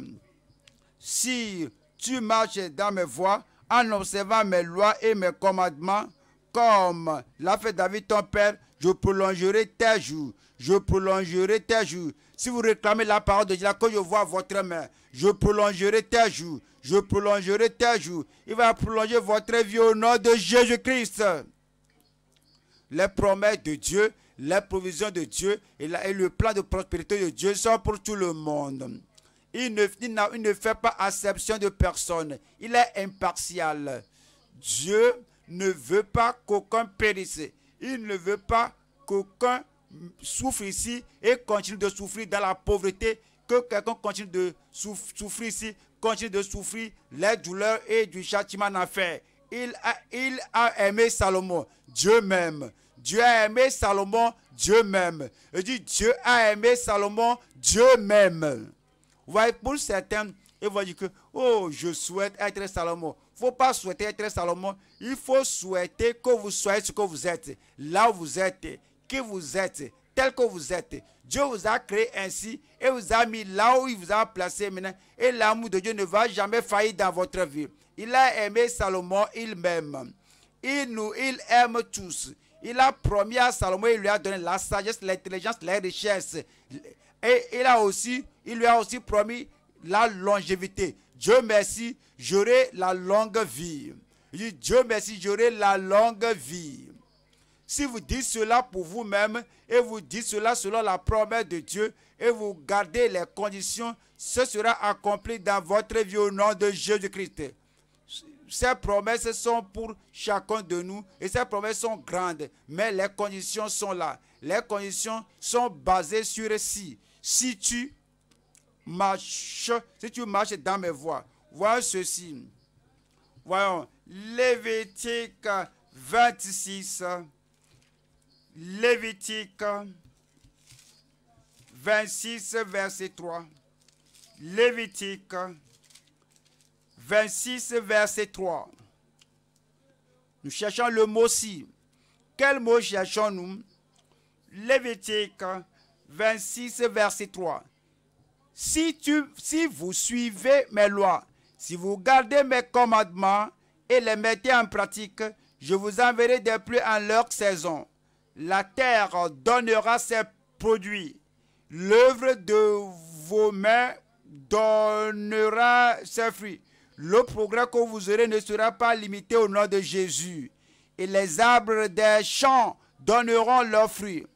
si tu marches dans mes voies, en observant mes lois et mes commandements, comme l'a fait David ton père, je prolongerai tes jours. Je prolongerai tes jours. Si vous réclamez la parole de Dieu, je vois votre main, je prolongerai tes jours. Je prolongerai tes jours. Il va prolonger votre vie au nom de Jésus-Christ. Les promesses de Dieu, les provisions de Dieu et, le plan de prospérité de Dieu sont pour tout le monde. Il ne, ne fait pas acception de personne. Il est impartial. Dieu ne veut pas qu'aucun périsse. Il ne veut pas qu'aucun souffre ici et continue de souffrir dans la pauvreté, que quelqu'un continue de souffrir ici, continue de souffrir les douleurs et du châtiment en Il a, il a aimé Salomon, Dieu même. Dieu a aimé Salomon, Dieu même. Je dis, Dieu a aimé Salomon, Dieu même. Vous pour certains, ils vont dire que, oh, je souhaite être Salomon faut pas souhaiter être Salomon. Il faut souhaiter que vous soyez ce que vous êtes, là où vous êtes, qui vous êtes, tel que vous êtes. Dieu vous a créé ainsi et vous a mis là où il vous a placé maintenant. Et l'amour de Dieu ne va jamais faillir dans votre vie. Il a aimé Salomon, il m'aime. Il nous, il aime tous. Il a promis à Salomon, il lui a donné la sagesse, l'intelligence, les richesses. Et il a aussi, il lui a aussi promis la longévité. Dieu merci, j'aurai la longue vie. Dieu merci, j'aurai la longue vie. Si vous dites cela pour vous-même et vous dites cela selon la promesse de Dieu et vous gardez les conditions, ce sera accompli dans votre vie au nom de Jésus-Christ. Ces promesses sont pour chacun de nous et ces promesses sont grandes, mais les conditions sont là. Les conditions sont basées sur si. Si tu Marche, si tu marches dans mes voies. Voyons ceci. Voyons, Lévitique 26. Lévitique 26, verset 3. Lévitique 26, verset 3. Nous cherchons le mot si. Quel mot cherchons-nous Lévitique 26, verset 3 si, tu, si vous suivez mes lois, si vous gardez mes commandements et les mettez en pratique, je vous enverrai des pluies en leur saison. La terre donnera ses produits. L'œuvre de vos mains donnera ses fruits. Le progrès que vous aurez ne sera pas limité au nom de Jésus. Et les arbres des champs donneront leurs fruits.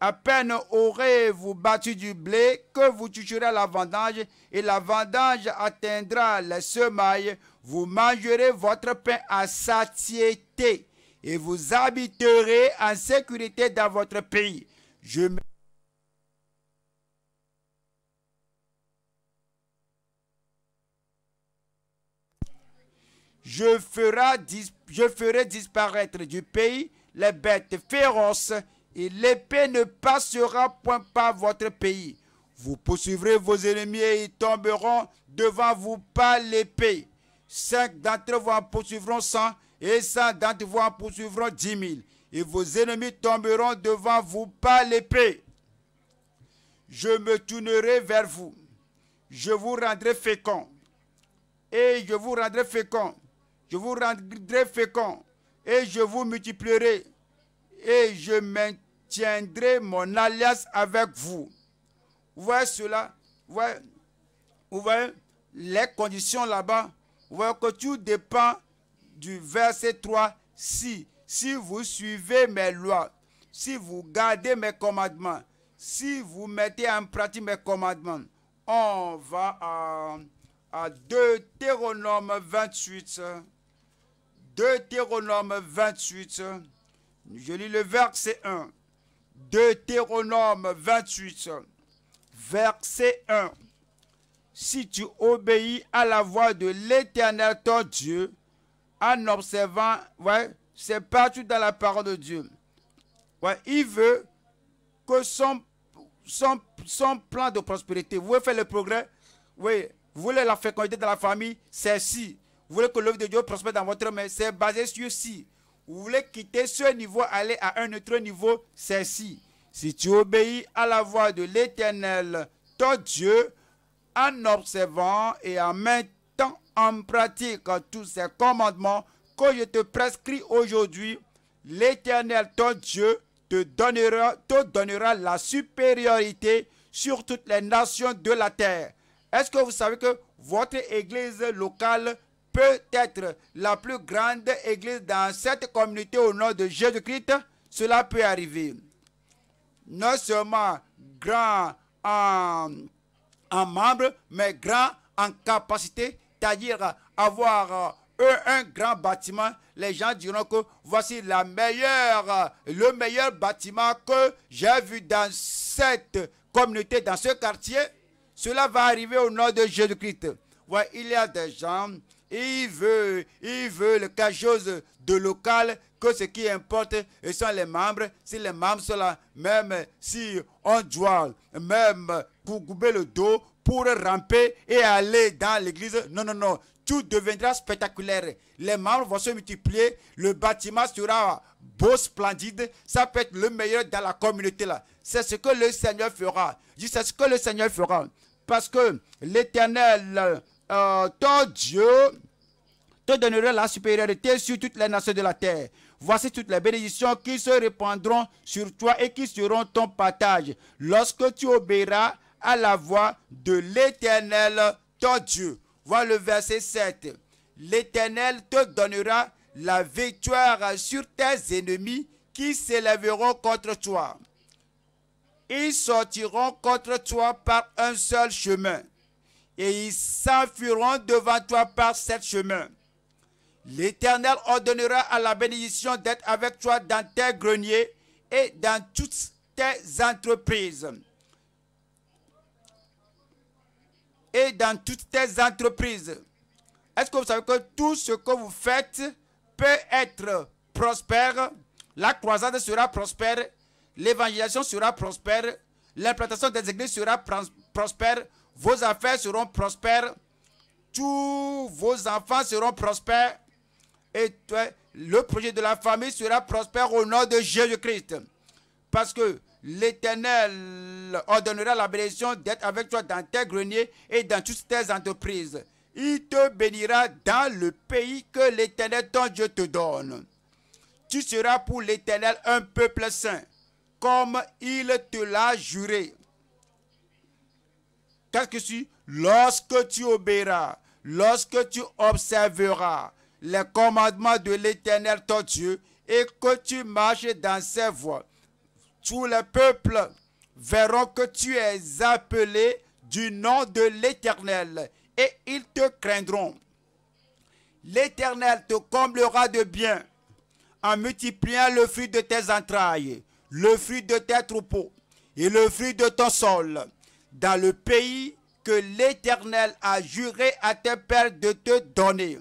À peine aurez-vous battu du blé que vous toucherez la vendange, et la vendange atteindra les semailles. Vous mangerez votre pain à satiété, et vous habiterez en sécurité dans votre pays. Je Je ferai disparaître du pays les bêtes féroces et l'épée ne passera point par votre pays. Vous poursuivrez vos ennemis et ils tomberont devant vous par l'épée. Cinq d'entre vous en poursuivront cent et cent d'entre vous en poursuivront dix mille. Et vos ennemis tomberont devant vous par l'épée. Je me tournerai vers vous. Je vous rendrai fécond. Et je vous rendrai fécond. Je vous rendrai fécond. Et je vous multiplierai. Et je maintiendrai tiendrai mon alliance avec vous. Vous voyez cela Vous voyez, les conditions là-bas Vous voyez que tout dépend du verset 3. Si, si vous suivez mes lois, si vous gardez mes commandements, si vous mettez en pratique mes commandements, on va à, à Deutéronome 28. Deutéronome 28. Je lis le verset 1. Deutéronome 28, verset 1. Si tu obéis à la voix de l'Éternel ton Dieu, en observant, ouais, c'est partout dans la parole de Dieu. Ouais, il veut que son, son, son plan de prospérité, vous voulez faire le progrès, oui, vous voulez la fécondité dans la famille, c'est si. Vous voulez que l'œuvre de Dieu prospère dans votre main, c'est basé sur si vous voulez quitter ce niveau, aller à un autre niveau, c'est si. Si tu obéis à la voix de l'Éternel, ton Dieu, en observant et en mettant en pratique tous ces commandements que je te prescris aujourd'hui, l'Éternel, ton Dieu, te donnera la supériorité sur toutes les nations de la terre. Est-ce que vous savez que votre église locale peut être la plus grande église dans cette communauté au nom de Jésus-Christ, cela peut arriver. Non seulement grand en, en membre, mais grand en capacité, c'est-à-dire avoir euh, un grand bâtiment. Les gens diront que voici la meilleure, le meilleur bâtiment que j'ai vu dans cette communauté, dans ce quartier. Cela va arriver au nom de Jésus-Christ. il y a des gens il veut, il veut quelque chose de local, que ce qui importe ce sont les membres. Si les membres sont là, même si on doit même pour couper le dos pour ramper et aller dans l'église, non, non, non, tout deviendra spectaculaire. Les membres vont se multiplier, le bâtiment sera beau, splendide, ça peut être le meilleur dans la communauté là. C'est ce que le Seigneur fera. C'est ce que le Seigneur fera. Parce que l'Éternel euh, ton Dieu te donnera la supériorité sur toutes les nations de la terre. Voici toutes les bénédictions qui se répandront sur toi et qui seront ton partage lorsque tu obéiras à la voix de l'Éternel, ton Dieu. Vois le verset 7. L'Éternel te donnera la victoire sur tes ennemis qui s'élèveront contre toi. Ils sortiront contre toi par un seul chemin et ils s'enfuiront devant toi par sept chemin. L'Éternel ordonnera à la bénédiction d'être avec toi dans tes greniers et dans toutes tes entreprises. Et dans toutes tes entreprises. Est-ce que vous savez que tout ce que vous faites peut être prospère? La croisade sera prospère, l'évangélisation sera prospère, l'implantation des églises sera prospère, vos affaires seront prospères. Tous vos enfants seront prospères. Et le projet de la famille sera prospère au nom de Jésus-Christ. Parce que l'Éternel ordonnera la bénédiction d'être avec toi dans tes greniers et dans toutes tes entreprises. Il te bénira dans le pays que l'Éternel ton Dieu te donne. Tu seras pour l'Éternel un peuple saint, comme il te l'a juré que tu Lorsque tu obéiras, lorsque tu observeras les commandements de l'Éternel ton Dieu et que tu marches dans ses voies, tous les peuples verront que tu es appelé du nom de l'Éternel et ils te craindront. L'Éternel te comblera de bien en multipliant le fruit de tes entrailles, le fruit de tes troupeaux et le fruit de ton sol dans le pays que l'Éternel a juré à tes pères de te donner.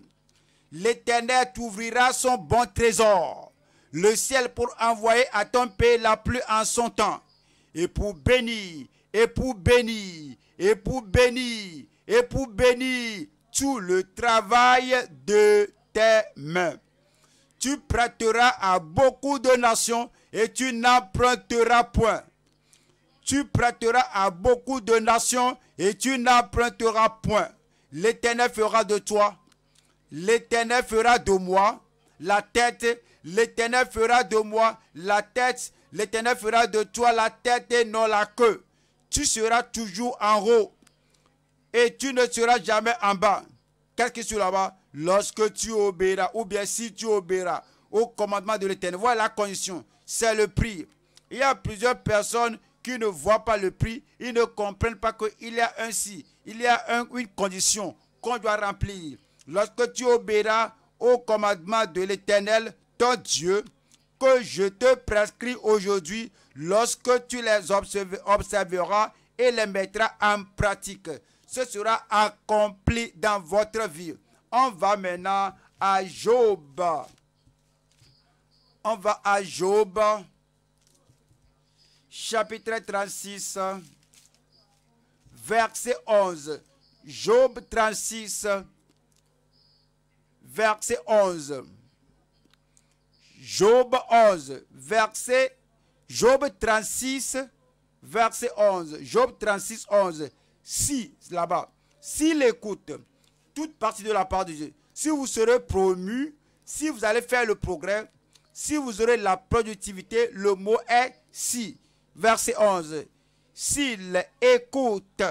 L'Éternel t'ouvrira son bon trésor, le ciel pour envoyer à ton pays la pluie en son temps, et pour bénir, et pour bénir, et pour bénir, et pour bénir tout le travail de tes mains. Tu prêteras à beaucoup de nations et tu n'emprunteras point tu prêteras à beaucoup de nations et tu n'emprunteras point. L'Éternel fera de toi, l'Éternel fera de moi la tête, l'Éternel fera de moi la tête, l'Éternel fera de toi la tête et non la queue. Tu seras toujours en haut et tu ne seras jamais en bas. Qu'est-ce qui sera là-bas Lorsque tu obéiras, ou bien si tu obéiras au commandement de l'Éternel. Voilà la condition, c'est le prix. Il y a plusieurs personnes qui ne voient pas le prix, ils ne comprennent pas qu'il y a un si, il y a un, une condition qu'on doit remplir. Lorsque tu obéiras au commandement de l'Éternel, ton Dieu, que je te prescris aujourd'hui, lorsque tu les observeras et les mettras en pratique, ce sera accompli dans votre vie. On va maintenant à Job. On va à Job chapitre 36, verset 11. Job 36, verset 11. Job 11, verset Job 36, verset 11. Job 36, 11. Si, là-bas, s'il écoute toute partie de la part de Dieu, si vous serez promu, si vous allez faire le progrès, si vous aurez la productivité, le mot est si verset 11. S'ils écoutent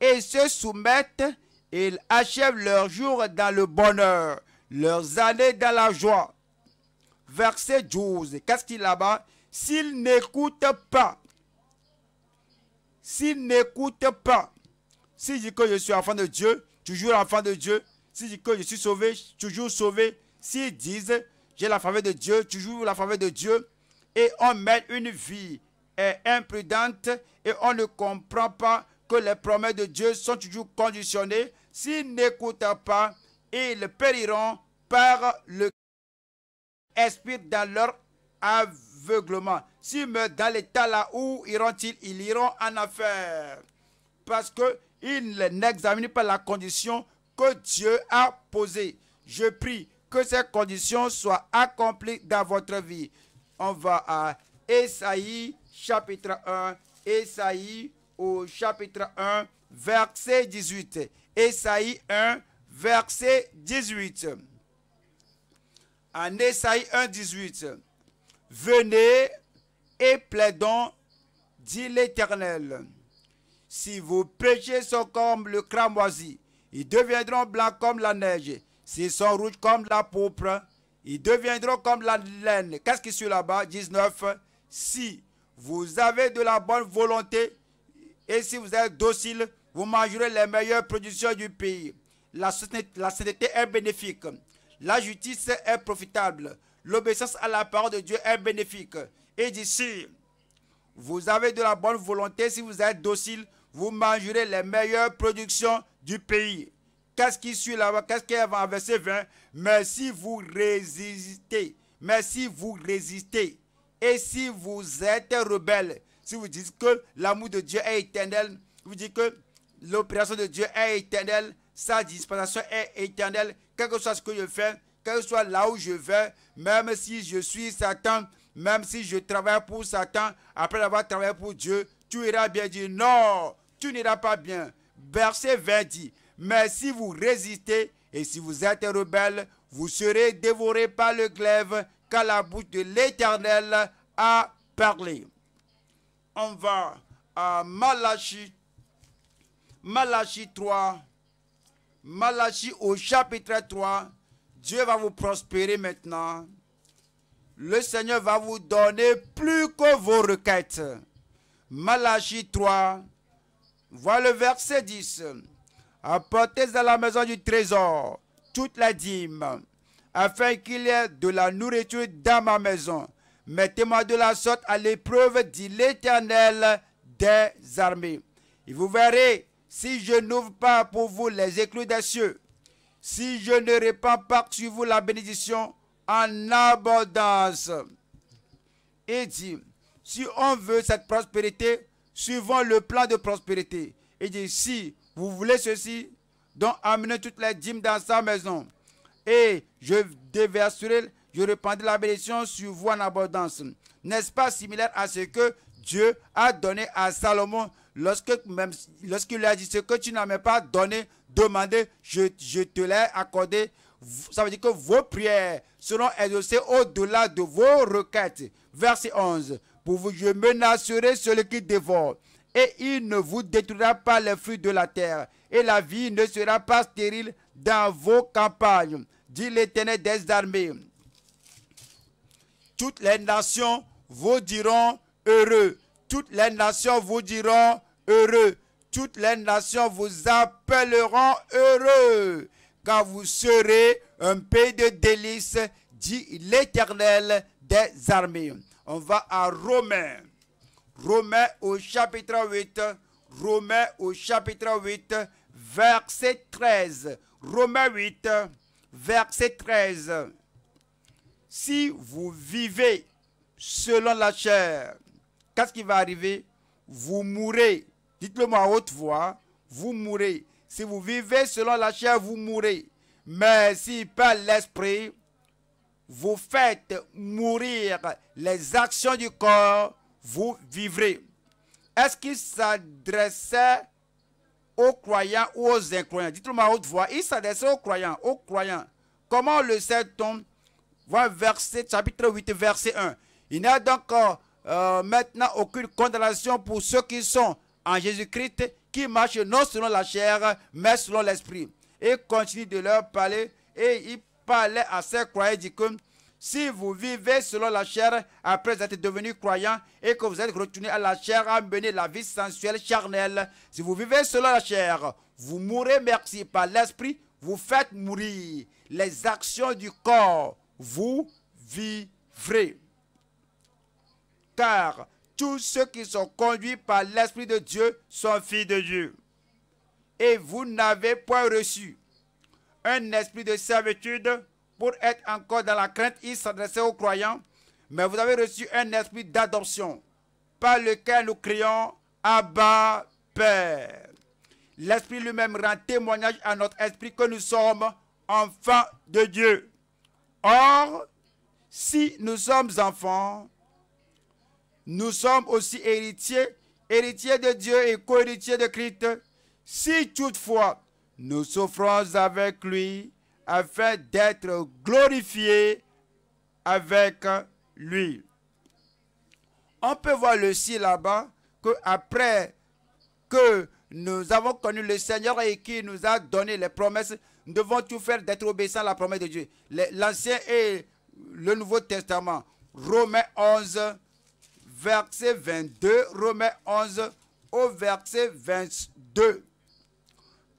et se soumettent, ils achèvent leurs jours dans le bonheur, leurs années dans la joie. Verset 12. Qu'est-ce qu'il y a là-bas S'ils n'écoutent pas, s'ils n'écoutent pas, si disent que je suis enfant de Dieu, toujours enfant de Dieu, si je que je suis sauvé, toujours sauvé, s'ils disent j'ai la faveur de Dieu, toujours la faveur de Dieu, et on mène une vie est imprudente et on ne comprend pas que les promesses de Dieu sont toujours conditionnées. S'ils n'écoutent pas, ils périront par le esprit dans leur aveuglement. S'ils meurent dans l'état là où iront-ils Ils iront en affaire. Parce qu'ils n'examinent pas la condition que Dieu a posée. Je prie que ces conditions soient accomplies dans votre vie. On va à chapitre 1, Esaïe au chapitre 1, verset 18. Esaïe 1, verset 18. En Esaïe 1, 18. Venez et plaidons, dit l'Éternel. Si vos péchés sont comme le cramoisi, ils deviendront blancs comme la neige. S'ils sont rouges comme la pourpre, ils deviendront comme la laine. Qu'est-ce qui suit là-bas 19. Si vous avez de la bonne volonté et si vous êtes docile, vous mangerez les meilleures productions du pays. La sainteté est bénéfique. La justice est profitable. L'obéissance à la parole de Dieu est bénéfique. Et d'ici, vous avez de la bonne volonté. Si vous êtes docile, vous mangerez les meilleures productions du pays. Qu'est-ce qui suit là-bas Qu'est-ce qui est avant verset 20 Mais si vous résistez, mais si vous résistez, et si vous êtes rebelle, si vous dites que l'amour de Dieu est éternel, vous dites que l'opération de Dieu est éternelle, sa dispensation est éternelle, quel que soit ce que je fais, quel que soit là où je vais, même si je suis Satan, même si je travaille pour Satan, après avoir travaillé pour Dieu, tu iras bien dire non, tu n'iras pas bien. Verset 20 dit, mais si vous résistez et si vous êtes rebelle, vous serez dévorés par le glaive la bouche de l'Éternel a parlé. On va à Malachi, Malachie 3, Malachi au chapitre 3. Dieu va vous prospérer maintenant. Le Seigneur va vous donner plus que vos requêtes. Malachie 3, voit le verset 10. Apportez à la maison du trésor toutes les dîmes afin qu'il y ait de la nourriture dans ma maison. Mettez-moi de la sorte à l'épreuve, dit l'Éternel des armées. Et vous verrez, si je n'ouvre pas pour vous les éclus des cieux, si je ne répands pas sur vous la bénédiction en abondance. Et dit, si on veut cette prospérité, suivons le plan de prospérité. Et dit, si vous voulez ceci, donc amenez toutes les dîmes dans sa maison et je déverserai, je répandrai la bénédiction sur vous en abondance. N'est-ce pas similaire à ce que Dieu a donné à Salomon lorsque même lorsqu'il lui a dit ce que tu n'as même pas donné, demandé, je, te l'ai accordé. Ça veut dire que vos prières seront exaucées au-delà de vos requêtes. Verset 11. Pour vous, je menacerai celui qui dévore, et il ne vous détruira pas les fruits de la terre, et la vie ne sera pas stérile dans vos campagnes, dit l'Éternel des armées. Toutes les nations vous diront heureux. Toutes les nations vous diront heureux. Toutes les nations vous appelleront heureux, car vous serez un pays de délices, dit l'Éternel des armées. On va à Romains. Romains au chapitre 8. Romains au chapitre 8, verset 13. Romains 8, verset 13. Si vous vivez selon la chair, qu'est-ce qui va arriver Vous mourrez. Dites-le moi à haute voix, vous mourrez. Si vous vivez selon la chair, vous mourrez. Mais si par l'esprit, vous faites mourir les actions du corps, vous vivrez. Est-ce qu'il s'adressait aux croyants ou aux incroyants dites moi à haute voix. Il s'adresse aux croyants, aux croyants. Comment le sait-on Voir verset, chapitre 8, verset 1. Il n'y a donc euh, euh, maintenant aucune condamnation pour ceux qui sont en Jésus-Christ, qui marchent non selon la chair, mais selon l'esprit. Et continue de leur parler. Et il parlait à ses croyants, dit que si vous vivez selon la chair après être devenu croyant et que vous êtes retourné à la chair à mener la vie sensuelle charnelle, si vous vivez selon la chair, vous mourrez merci par l'esprit, vous faites mourir les actions du corps, vous vivrez. Car tous ceux qui sont conduits par l'esprit de Dieu sont fils de Dieu. Et vous n'avez point reçu un esprit de servitude pour être encore dans la crainte, il s'adressait aux croyants, mais vous avez reçu un esprit d'adoption par lequel nous crions Abba Père. L'Esprit lui-même rend témoignage à notre esprit que nous sommes enfants de Dieu. Or, si nous sommes enfants, nous sommes aussi héritiers, héritiers de Dieu et co-héritiers de Christ. Si toutefois nous souffrons avec lui, afin d'être glorifié avec lui. On peut voir le ciel là-bas que après que nous avons connu le Seigneur et qui nous a donné les promesses, nous devons tout faire d'être obéissants à la promesse de Dieu. L'Ancien et le Nouveau Testament. Romains 11, verset 22. Romains 11 au verset 22.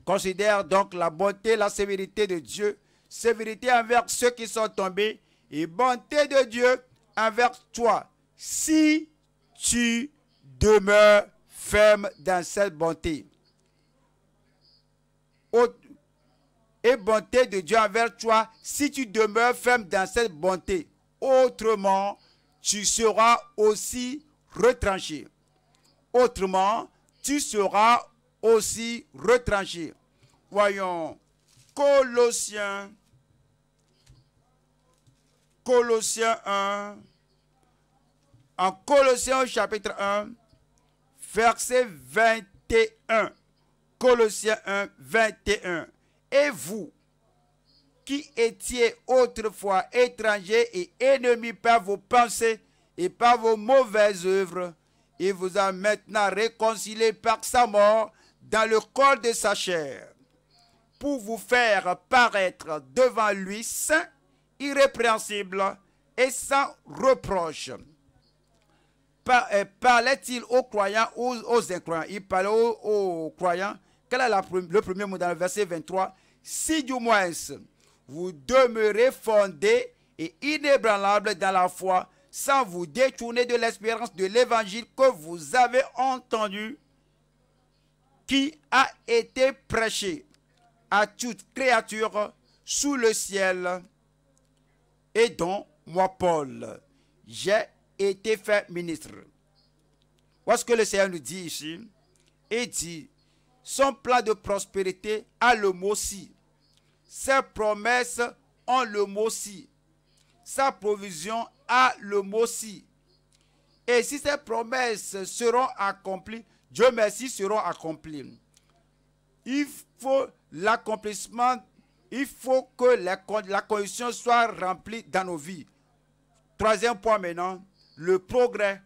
Considère donc la bonté, la sévérité de Dieu, sévérité envers ceux qui sont tombés et bonté de Dieu envers toi si tu demeures ferme dans cette bonté. Et bonté de Dieu envers toi si tu demeures ferme dans cette bonté. Autrement, tu seras aussi retranché. Autrement, tu seras aussi retranchés. Voyons Colossiens, Colossiens 1, en Colossiens chapitre 1, verset 21. Colossiens 1, 21. Et vous, qui étiez autrefois étrangers et ennemis par vos pensées et par vos mauvaises œuvres, il vous a maintenant réconciliés par sa mort dans le corps de sa chair, pour vous faire paraître devant lui saint, irrépréhensible et sans reproche. Euh, parlait-il aux croyants ou aux incroyants Il parlait aux, croyants. Quel est la, le premier mot dans le verset 23 Si du moins vous demeurez fondés et inébranlables dans la foi, sans vous détourner de l'espérance de l'évangile que vous avez entendu qui a été prêché à toute créature sous le ciel et dont moi, Paul, j'ai été fait ministre. Voilà ce que le Seigneur nous dit ici. Il dit, son plan de prospérité a le mot si. Ses promesses ont le mot si. Sa provision a le mot si. Et si ces promesses seront accomplies, Dieu merci, seront accomplis. Il faut l'accomplissement, il faut que la, la condition soit remplie dans nos vies. Troisième point maintenant, le progrès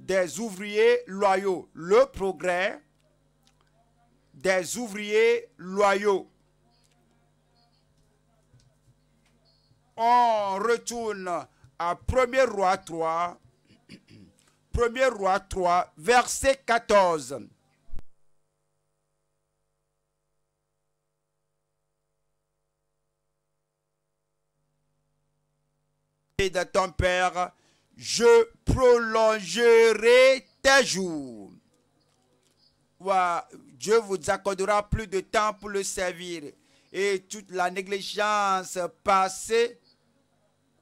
des ouvriers loyaux. Le progrès des ouvriers loyaux. On retourne à 1er roi 3, 1 roi 3, verset 14. Et de ton Père, je prolongerai tes jours. Dieu vous accordera plus de temps pour le servir. Et toute la négligence passée,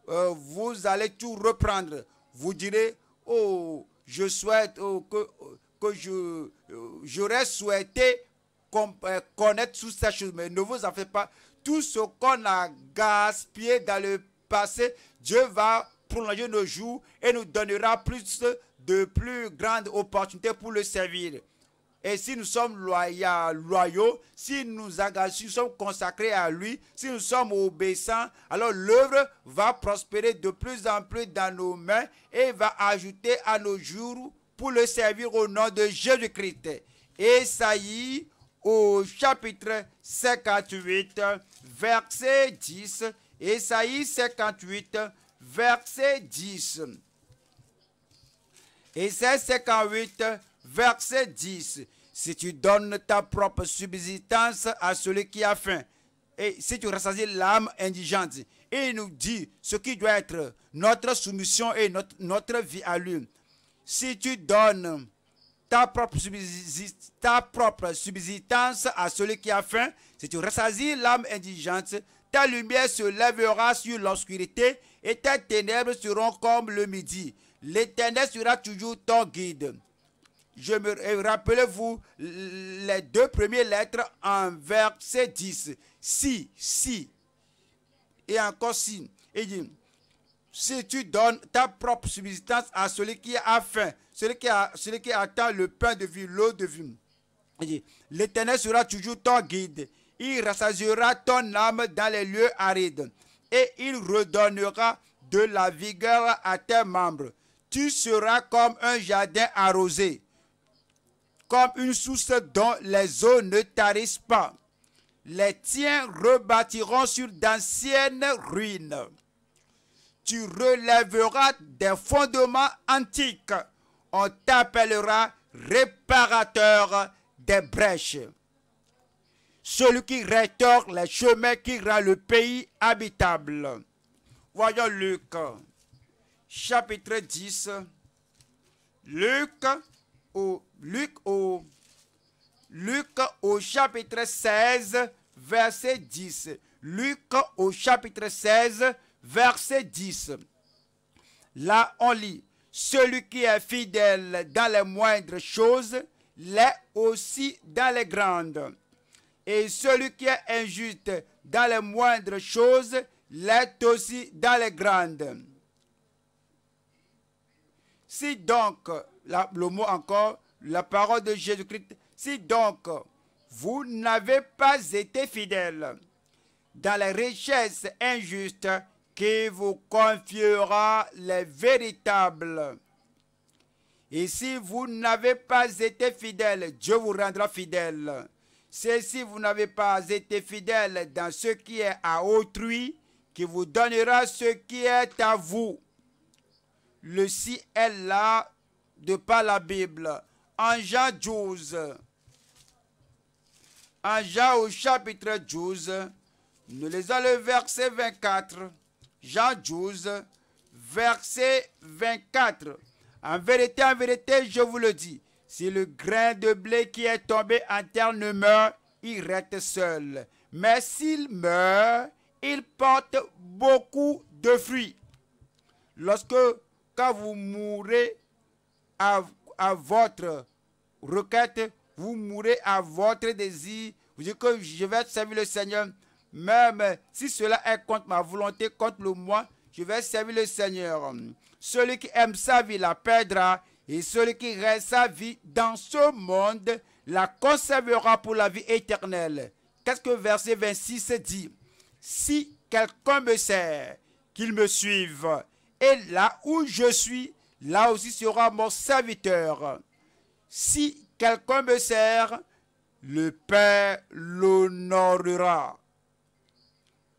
euh, vous allez tout reprendre. Vous direz, oh, je souhaite oh, que, que je euh, j'aurais souhaité connaître euh, toutes ces choses, mais ne vous en faites pas. Tout ce qu'on a gaspillé dans le passé, Dieu va prolonger nos jours et nous donnera plus de plus grandes opportunités pour le servir. Et si nous sommes loyaux, si nous sommes consacrés à lui, si nous sommes obéissants, alors l'œuvre va prospérer de plus en plus dans nos mains et va ajouter à nos jours pour le servir au nom de Jésus-Christ. Esaïe au chapitre 58, verset 10. Esaïe 58, verset 10. Esaïe 58, verset 10. Si tu donnes ta propre subsistance à celui qui a faim, et si tu rassasies l'âme indigente, et il nous dit ce qui doit être notre soumission et notre, notre vie à lui. Si tu donnes ta propre, ta propre subsistance à celui qui a faim, si tu rassasies l'âme indigente, ta lumière se lèvera sur l'obscurité et tes ténèbres seront comme le midi. L'Éternel sera toujours ton guide. Je me rappelez-vous les deux premières lettres en verset 10. Si, si. Et encore si. Il dit si tu donnes ta propre subsistance à celui qui a faim, celui qui, a, celui qui attend le pain de vie, l'eau de vie. L'Éternel sera toujours ton guide. Il rassasiera ton âme dans les lieux arides et il redonnera de la vigueur à tes membres. Tu seras comme un jardin arrosé comme une source dont les eaux ne tarissent pas. Les tiens rebâtiront sur d'anciennes ruines. Tu relèveras des fondements antiques. On t'appellera réparateur des brèches. Celui qui rétorque les chemins qui rend le pays habitable. Voyons Luc, chapitre 10. Luc, au Luc au Luc au chapitre 16 verset 10. Luc au chapitre 16 verset 10. Là on lit celui qui est fidèle dans les moindres choses l'est aussi dans les grandes. Et celui qui est injuste dans les moindres choses l'est aussi dans les grandes. Si donc le mot encore, la parole de Jésus-Christ. Si donc vous n'avez pas été fidèle dans la richesse injuste qui vous confiera les véritables. Et si vous n'avez pas été fidèle, Dieu vous rendra fidèle. C'est si vous n'avez pas été fidèle dans ce qui est à autrui, qui vous donnera ce qui est à vous. Le si est là de par la Bible. En Jean 12, en Jean au chapitre 12, nous lisons le verset 24. Jean 12, verset 24. En vérité, en vérité, je vous le dis, si le grain de blé qui est tombé en terre ne meurt, il reste seul. Mais s'il meurt, il porte beaucoup de fruits. Lorsque, quand vous mourrez, à, votre requête, vous mourrez à votre désir. Vous dites que je vais servir le Seigneur, même si cela est contre ma volonté, contre le moi, je vais servir le Seigneur. Celui qui aime sa vie la perdra, et celui qui reste sa vie dans ce monde la conservera pour la vie éternelle. Qu'est-ce que verset 26 dit Si quelqu'un me sert, qu'il me suive, et là où je suis, là aussi sera mon serviteur. Si quelqu'un me sert, le Père l'honorera.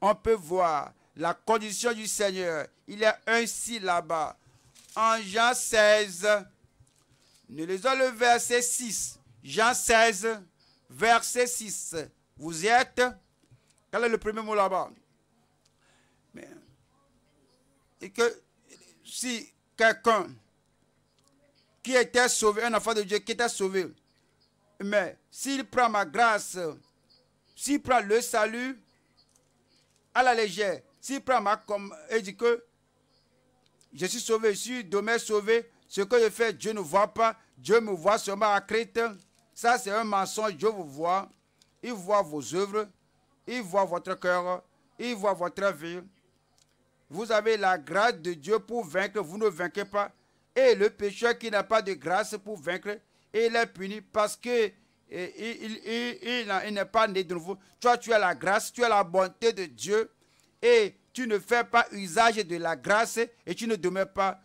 On peut voir la condition du Seigneur. Il est ainsi là-bas. En Jean 16, nous lisons le verset 6. Jean 16, verset 6. Vous êtes. Quel est le premier mot là-bas? Et que si quelqu'un qui était sauvé, un enfant de Dieu qui était sauvé. Mais s'il prend ma grâce, s'il prend le salut à la légère, s'il prend ma comme et dit que je suis sauvé, je suis demain sauvé, ce que je fais, Dieu ne voit pas, Dieu me voit seulement à Christ. Ça, c'est un mensonge, Dieu vous voit, il voit vos œuvres, il voit votre cœur, il voit votre vie, vous avez la grâce de Dieu pour vaincre, vous ne vainquez pas. Et le pécheur qui n'a pas de grâce pour vaincre, il est puni parce que eh, il, n'est pas né de nouveau. Toi, tu as la grâce, tu as la bonté de Dieu et tu ne fais pas usage de la grâce et tu ne demeures pas.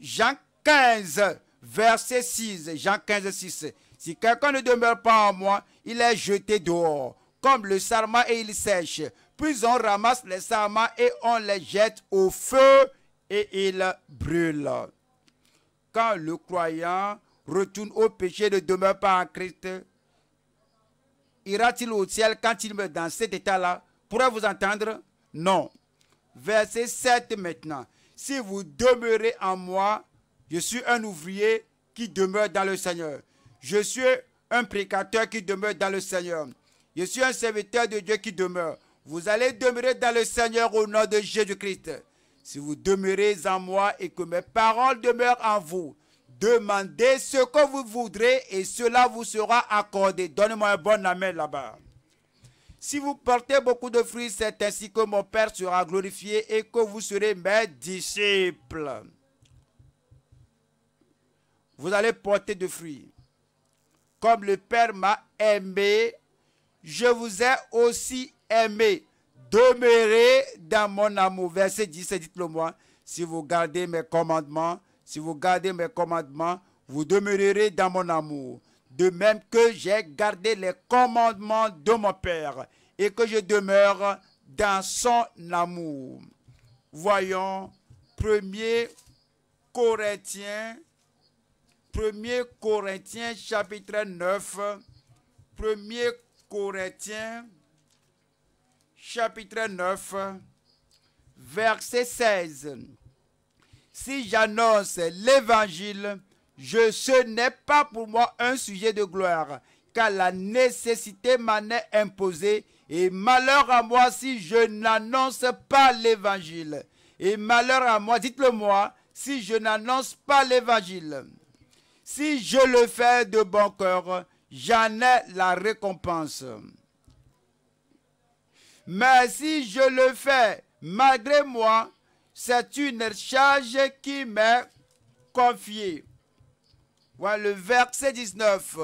Jean 15, verset 6. Jean 15, 6. Si quelqu'un ne demeure pas en moi, il est jeté dehors, comme le sarment et il sèche. Puis on ramasse les sarments et on les jette au feu et ils brûlent. Quand le croyant retourne au péché, ne demeure pas en Christ, ira-t-il au ciel quand il meurt dans cet état-là Pourra-vous entendre Non. Verset 7 maintenant. Si vous demeurez en moi, je suis un ouvrier qui demeure dans le Seigneur. Je suis un précateur qui demeure dans le Seigneur. Je suis un serviteur de Dieu qui demeure. Vous allez demeurer dans le Seigneur au nom de Jésus-Christ. Si vous demeurez en moi et que mes paroles demeurent en vous, demandez ce que vous voudrez et cela vous sera accordé. Donnez-moi un bon amen là-bas. Si vous portez beaucoup de fruits, c'est ainsi que mon Père sera glorifié et que vous serez mes disciples. Vous allez porter de fruits. Comme le Père m'a aimé, je vous ai aussi aimer, demeurer dans mon amour. Verset 17, dites-le moi. Si vous gardez mes commandements, si vous gardez mes commandements, vous demeurerez dans mon amour. De même que j'ai gardé les commandements de mon Père et que je demeure dans son amour. Voyons 1 Corinthiens, 1 Corinthiens chapitre 9, 1 Corinthiens chapitre 9, verset 16. Si j'annonce l'évangile, je, ce n'est pas pour moi un sujet de gloire, car la nécessité m'en est imposée, et malheur à moi si je n'annonce pas l'évangile. Et malheur à moi, dites-le moi, si je n'annonce pas l'évangile. Si je le fais de bon cœur, j'en ai la récompense. Mais si je le fais malgré moi, c'est une charge qui m'est confiée. Voilà le verset 19.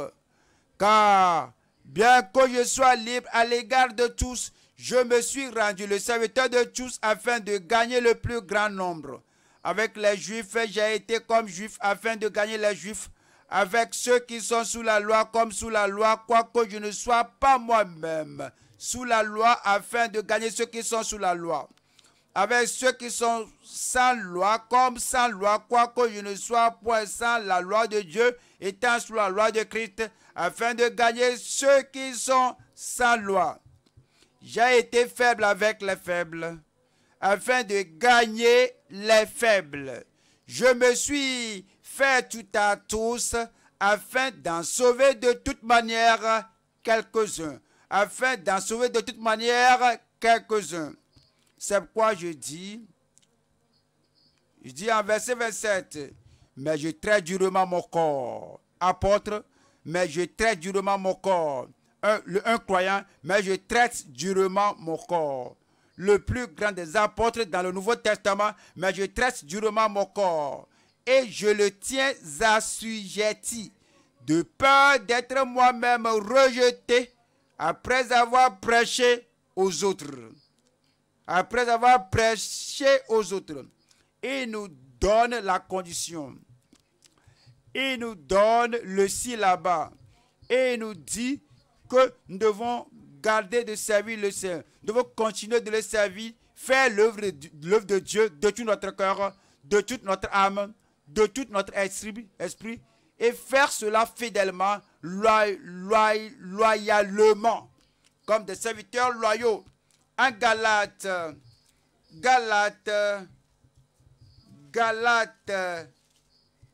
Car bien que je sois libre à l'égard de tous, je me suis rendu le serviteur de tous afin de gagner le plus grand nombre. Avec les juifs, j'ai été comme juif afin de gagner les juifs. Avec ceux qui sont sous la loi comme sous la loi, quoique je ne sois pas moi-même sous la loi afin de gagner ceux qui sont sous la loi. Avec ceux qui sont sans loi, comme sans loi, quoique je ne sois point sans la loi de Dieu, étant sous la loi de Christ, afin de gagner ceux qui sont sans loi. J'ai été faible avec les faibles, afin de gagner les faibles. Je me suis fait tout à tous, afin d'en sauver de toute manière quelques-uns afin d'en sauver de toute manière quelques-uns. C'est pourquoi je dis, je dis en verset 27, mais je traite durement mon corps. Apôtre, mais je traite durement mon corps. Un, un croyant, mais je traite durement mon corps. Le plus grand des apôtres dans le Nouveau Testament, mais je traite durement mon corps. Et je le tiens assujetti, de peur d'être moi-même rejeté après avoir prêché aux autres, après avoir prêché aux autres, il nous donne la condition. Il nous donne le si là-bas. Et il nous dit que nous devons garder de servir le Seigneur. Nous devons continuer de le servir, faire l'œuvre de Dieu de tout notre cœur, de toute notre âme, de tout notre esprit et faire cela fidèlement loyalement, comme des serviteurs loyaux. En Galate, Galate, Galate,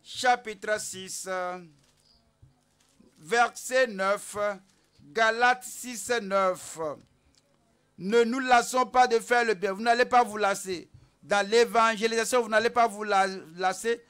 chapitre 6, verset 9, Galate 6, 9. Ne nous lassons pas de faire le bien. Vous n'allez pas vous lasser. Dans l'évangélisation, vous n'allez pas vous lasser.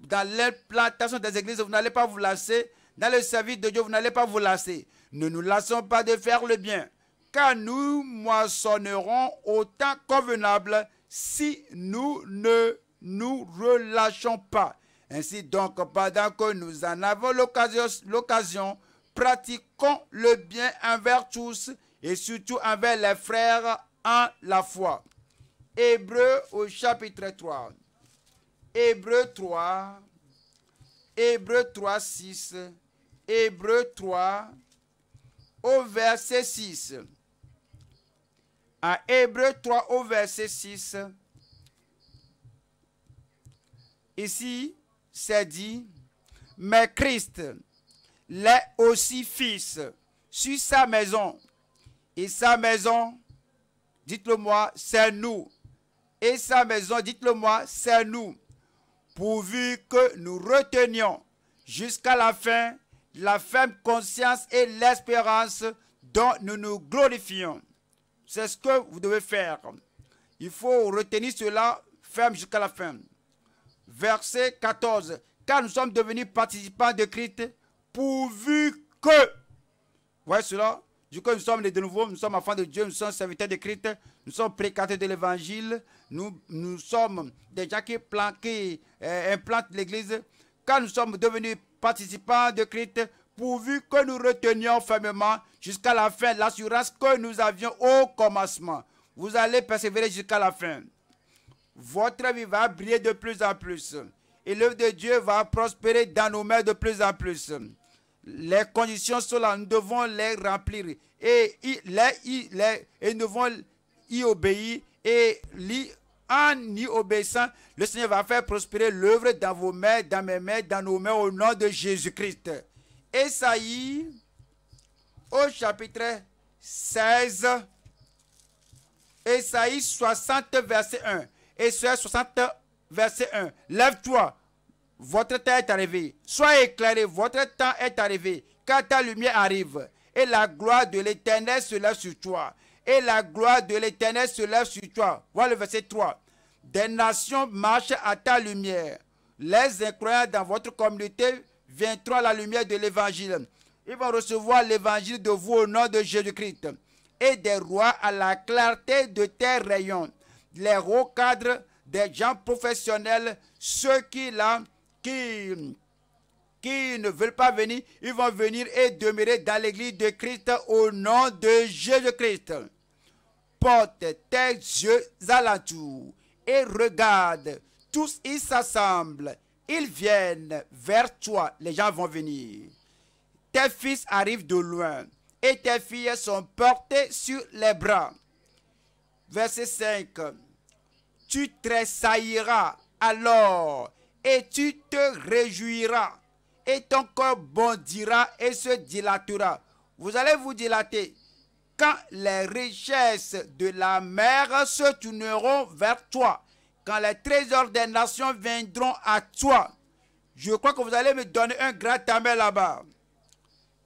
Dans l'implantation des églises, vous n'allez pas vous lasser dans le service de Dieu, vous n'allez pas vous lasser. Ne nous lassons pas de faire le bien, car nous moissonnerons au temps convenable si nous ne nous relâchons pas. Ainsi donc, pendant que nous en avons l'occasion, pratiquons le bien envers tous et surtout envers les frères en la foi. Hébreu au chapitre 3. Hébreu 3. Hébreu 3, 6. Hébreu 3, au verset 6. À Hébreu 3, au verset 6, ici, c'est dit, mais Christ l'est aussi fils sur sa maison. Et sa maison, dites-le moi, c'est nous. Et sa maison, dites-le moi, c'est nous. Pourvu que nous retenions jusqu'à la fin la ferme conscience et l'espérance dont nous nous glorifions. C'est ce que vous devez faire. Il faut retenir cela ferme jusqu'à la fin. Verset 14. Quand nous sommes devenus participants de Christ pourvu que... Vous voyez cela Du nous sommes de nouveau, nous sommes enfants de Dieu, nous sommes serviteurs de Christ, nous sommes précatés de l'Évangile, nous, nous sommes des gens qui, euh, implantent l'Église. Quand nous sommes devenus participants de Christ, pourvu que nous retenions fermement jusqu'à la fin l'assurance que nous avions au commencement. Vous allez persévérer jusqu'à la fin. Votre vie va briller de plus en plus. Et l'œuvre de Dieu va prospérer dans nos mains de plus en plus. Les conditions sont là, nous devons les remplir. Et, et nous devons y obéir et l'y en y obéissant, le Seigneur va faire prospérer l'œuvre dans vos mains, dans mes mains, dans nos mains, au nom de Jésus-Christ. Esaïe, au chapitre 16, Esaïe 60, verset 1. Esaïe 60, verset 1. Lève-toi, votre temps est arrivé. Sois éclairé, votre temps est arrivé, car ta lumière arrive, et la gloire de l'Éternel se lève sur toi et la gloire de l'Éternel se lève sur toi. Voilà le verset 3. Des nations marchent à ta lumière. Les incroyants dans votre communauté viendront à la lumière de l'Évangile. Ils vont recevoir l'Évangile de vous au nom de Jésus-Christ. Et des rois à la clarté de tes rayons. Les hauts cadres, des gens professionnels, ceux qui qui ne veulent pas venir, ils vont venir et demeurer dans l'église de Christ au nom de Jésus-Christ porte tes yeux alentour et regarde, tous ils s'assemblent, ils viennent vers toi, les gens vont venir. Tes fils arrivent de loin et tes filles sont portées sur les bras. Verset 5. Tu tressailliras alors et tu te réjouiras et ton corps bondira et se dilatera. Vous allez vous dilater quand les richesses de la mer se tourneront vers toi, quand les trésors des nations viendront à toi. Je crois que vous allez me donner un grand amen là-bas.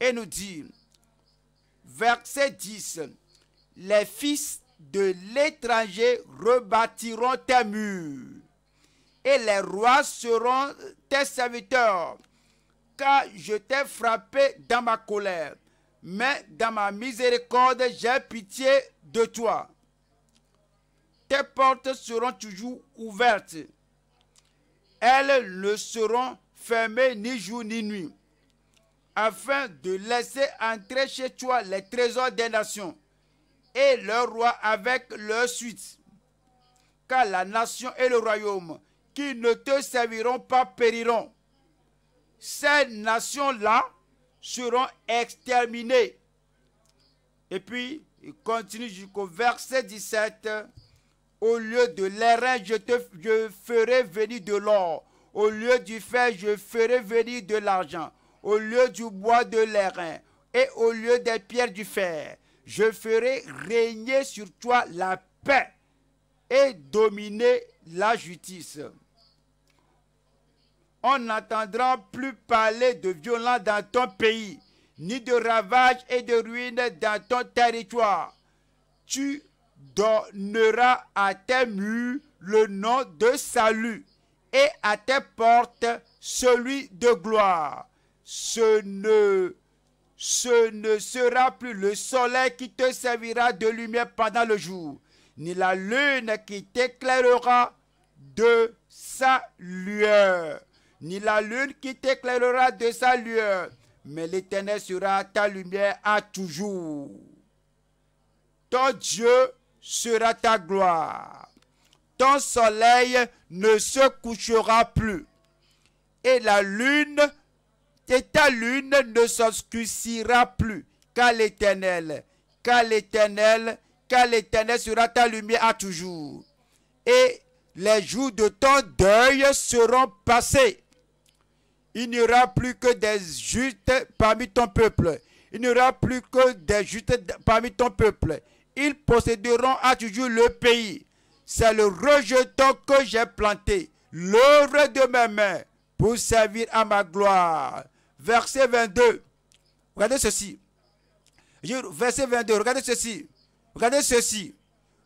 Et nous dit, verset 10, les fils de l'étranger rebâtiront tes murs, et les rois seront tes serviteurs, car je t'ai frappé dans ma colère mais dans ma miséricorde, j'ai pitié de toi. Tes portes seront toujours ouvertes. Elles ne seront fermées ni jour ni nuit, afin de laisser entrer chez toi les trésors des nations et leurs rois avec leur suite. Car la nation et le royaume qui ne te serviront pas périront. Ces nations-là seront exterminés. Et puis, il continue jusqu'au verset 17. Au lieu de l'airain, je, te, je ferai venir de l'or. Au lieu du fer, je ferai venir de l'argent. Au lieu du bois, de l'airain. Et au lieu des pierres, du fer. Je ferai régner sur toi la paix et dominer la justice on n'entendra plus parler de violence dans ton pays, ni de ravages et de ruines dans ton territoire. Tu donneras à tes murs le nom de salut et à tes portes celui de gloire. Ce ne, ce ne sera plus le soleil qui te servira de lumière pendant le jour, ni la lune qui t'éclairera de sa lueur ni la lune qui t'éclairera de sa lueur, mais l'Éternel sera ta lumière à toujours. Ton Dieu sera ta gloire. Ton soleil ne se couchera plus. Et la lune, ta lune ne s'obscurcira plus, car l'Éternel, car l'Éternel, car l'Éternel sera ta lumière à toujours. Et les jours de ton deuil seront passés il n'y aura plus que des justes parmi ton peuple. Il n'y aura plus que des justes parmi ton peuple. Ils posséderont à toujours le pays. C'est le rejeton que j'ai planté, l'œuvre de mes mains, pour servir à ma gloire. Verset 22. Regardez ceci. Verset 22. Regardez ceci. Regardez ceci.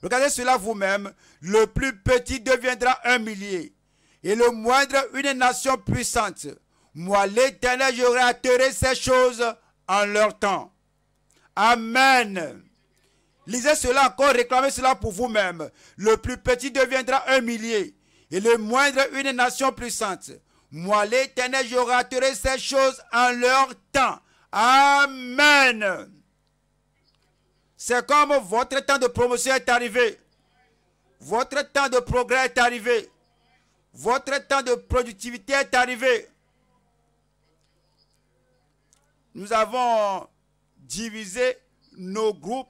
Regardez cela vous-même. Le plus petit deviendra un millier. Et le moindre, une nation puissante. Moi, l'Éternel, je raterai ces choses en leur temps. Amen. Lisez cela encore, réclamez cela pour vous-même. Le plus petit deviendra un millier, et le moindre une nation puissante. Moi, l'Éternel, je raterai ces choses en leur temps. Amen. C'est comme votre temps de promotion est arrivé. Votre temps de progrès est arrivé. Votre temps de productivité est arrivé nous avons divisé nos groupes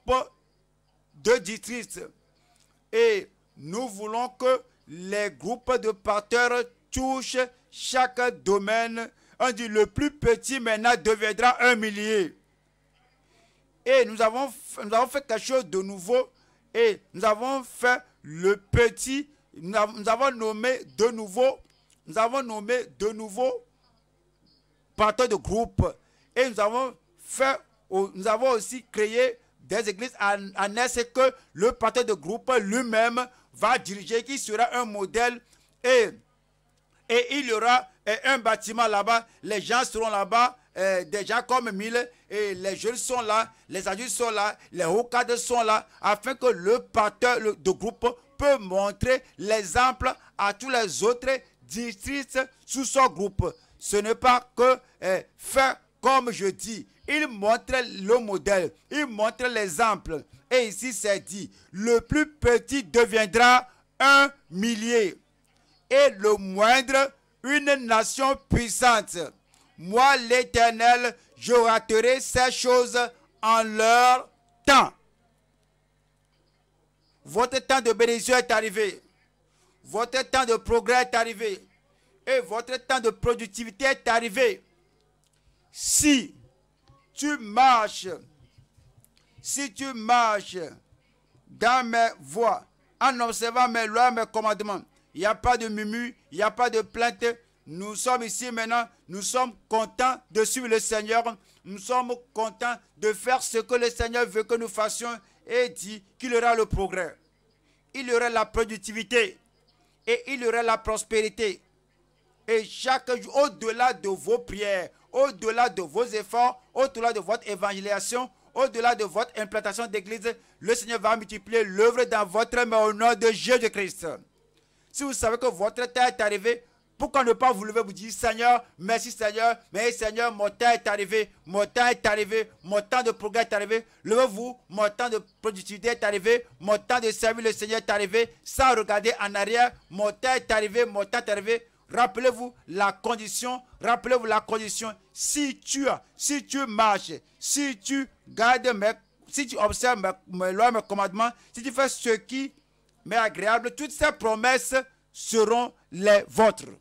de districts et nous voulons que les groupes de parteurs touchent chaque domaine. On dit le plus petit maintenant deviendra un millier. Et nous avons, fait quelque chose de nouveau et nous avons fait le petit, nous avons, nommé de nouveau, nous avons nommé de nouveau parteurs de groupe et nous avons fait, nous avons aussi créé des églises en est que le pasteur de groupe lui-même va diriger, qui sera un modèle et, et il y aura eh, un bâtiment là-bas, les gens seront là-bas, eh, déjà comme mille, et les jeunes sont là, les adultes sont là, les hauts cadres sont là, afin que le pasteur de groupe peut montrer l'exemple à tous les autres districts sous son groupe. Ce n'est pas que eh, faire comme je dis, il montre le modèle, il montre l'exemple. Et ici, c'est dit, le plus petit deviendra un millier et le moindre une nation puissante. Moi, l'Éternel, je raterai ces choses en leur temps. Votre temps de bénédiction est arrivé. Votre temps de progrès est arrivé. Et votre temps de productivité est arrivé si tu marches, si tu marches dans mes voies, en observant mes lois, mes commandements, il n'y a pas de mumu, il n'y a pas de plainte. Nous sommes ici maintenant, nous sommes contents de suivre le Seigneur, nous sommes contents de faire ce que le Seigneur veut que nous fassions et dit qu'il y aura le progrès, il y aura la productivité et il y aura la prospérité. Et chaque jour, au-delà de vos prières, au-delà de vos efforts, au-delà de votre évangélisation, au-delà de votre implantation d'église, le Seigneur va multiplier l'œuvre dans votre main au nom de Jésus-Christ. Si vous savez que votre temps est arrivé, pourquoi ne pas vous lever vous dire Seigneur, merci Seigneur, mais Seigneur, mon temps est arrivé, mon temps est arrivé, mon temps de progrès est arrivé. Levez-vous, mon temps de productivité est arrivé, mon temps de service, le Seigneur est arrivé, sans regarder en arrière, mon temps est arrivé, mon temps est arrivé. Rappelez-vous la condition, rappelez-vous la condition. Si tu, si tu marches, si tu gardes mes, si tu observes mes, mes lois, mes commandements, si tu fais ce qui m'est agréable, toutes ces promesses seront les vôtres.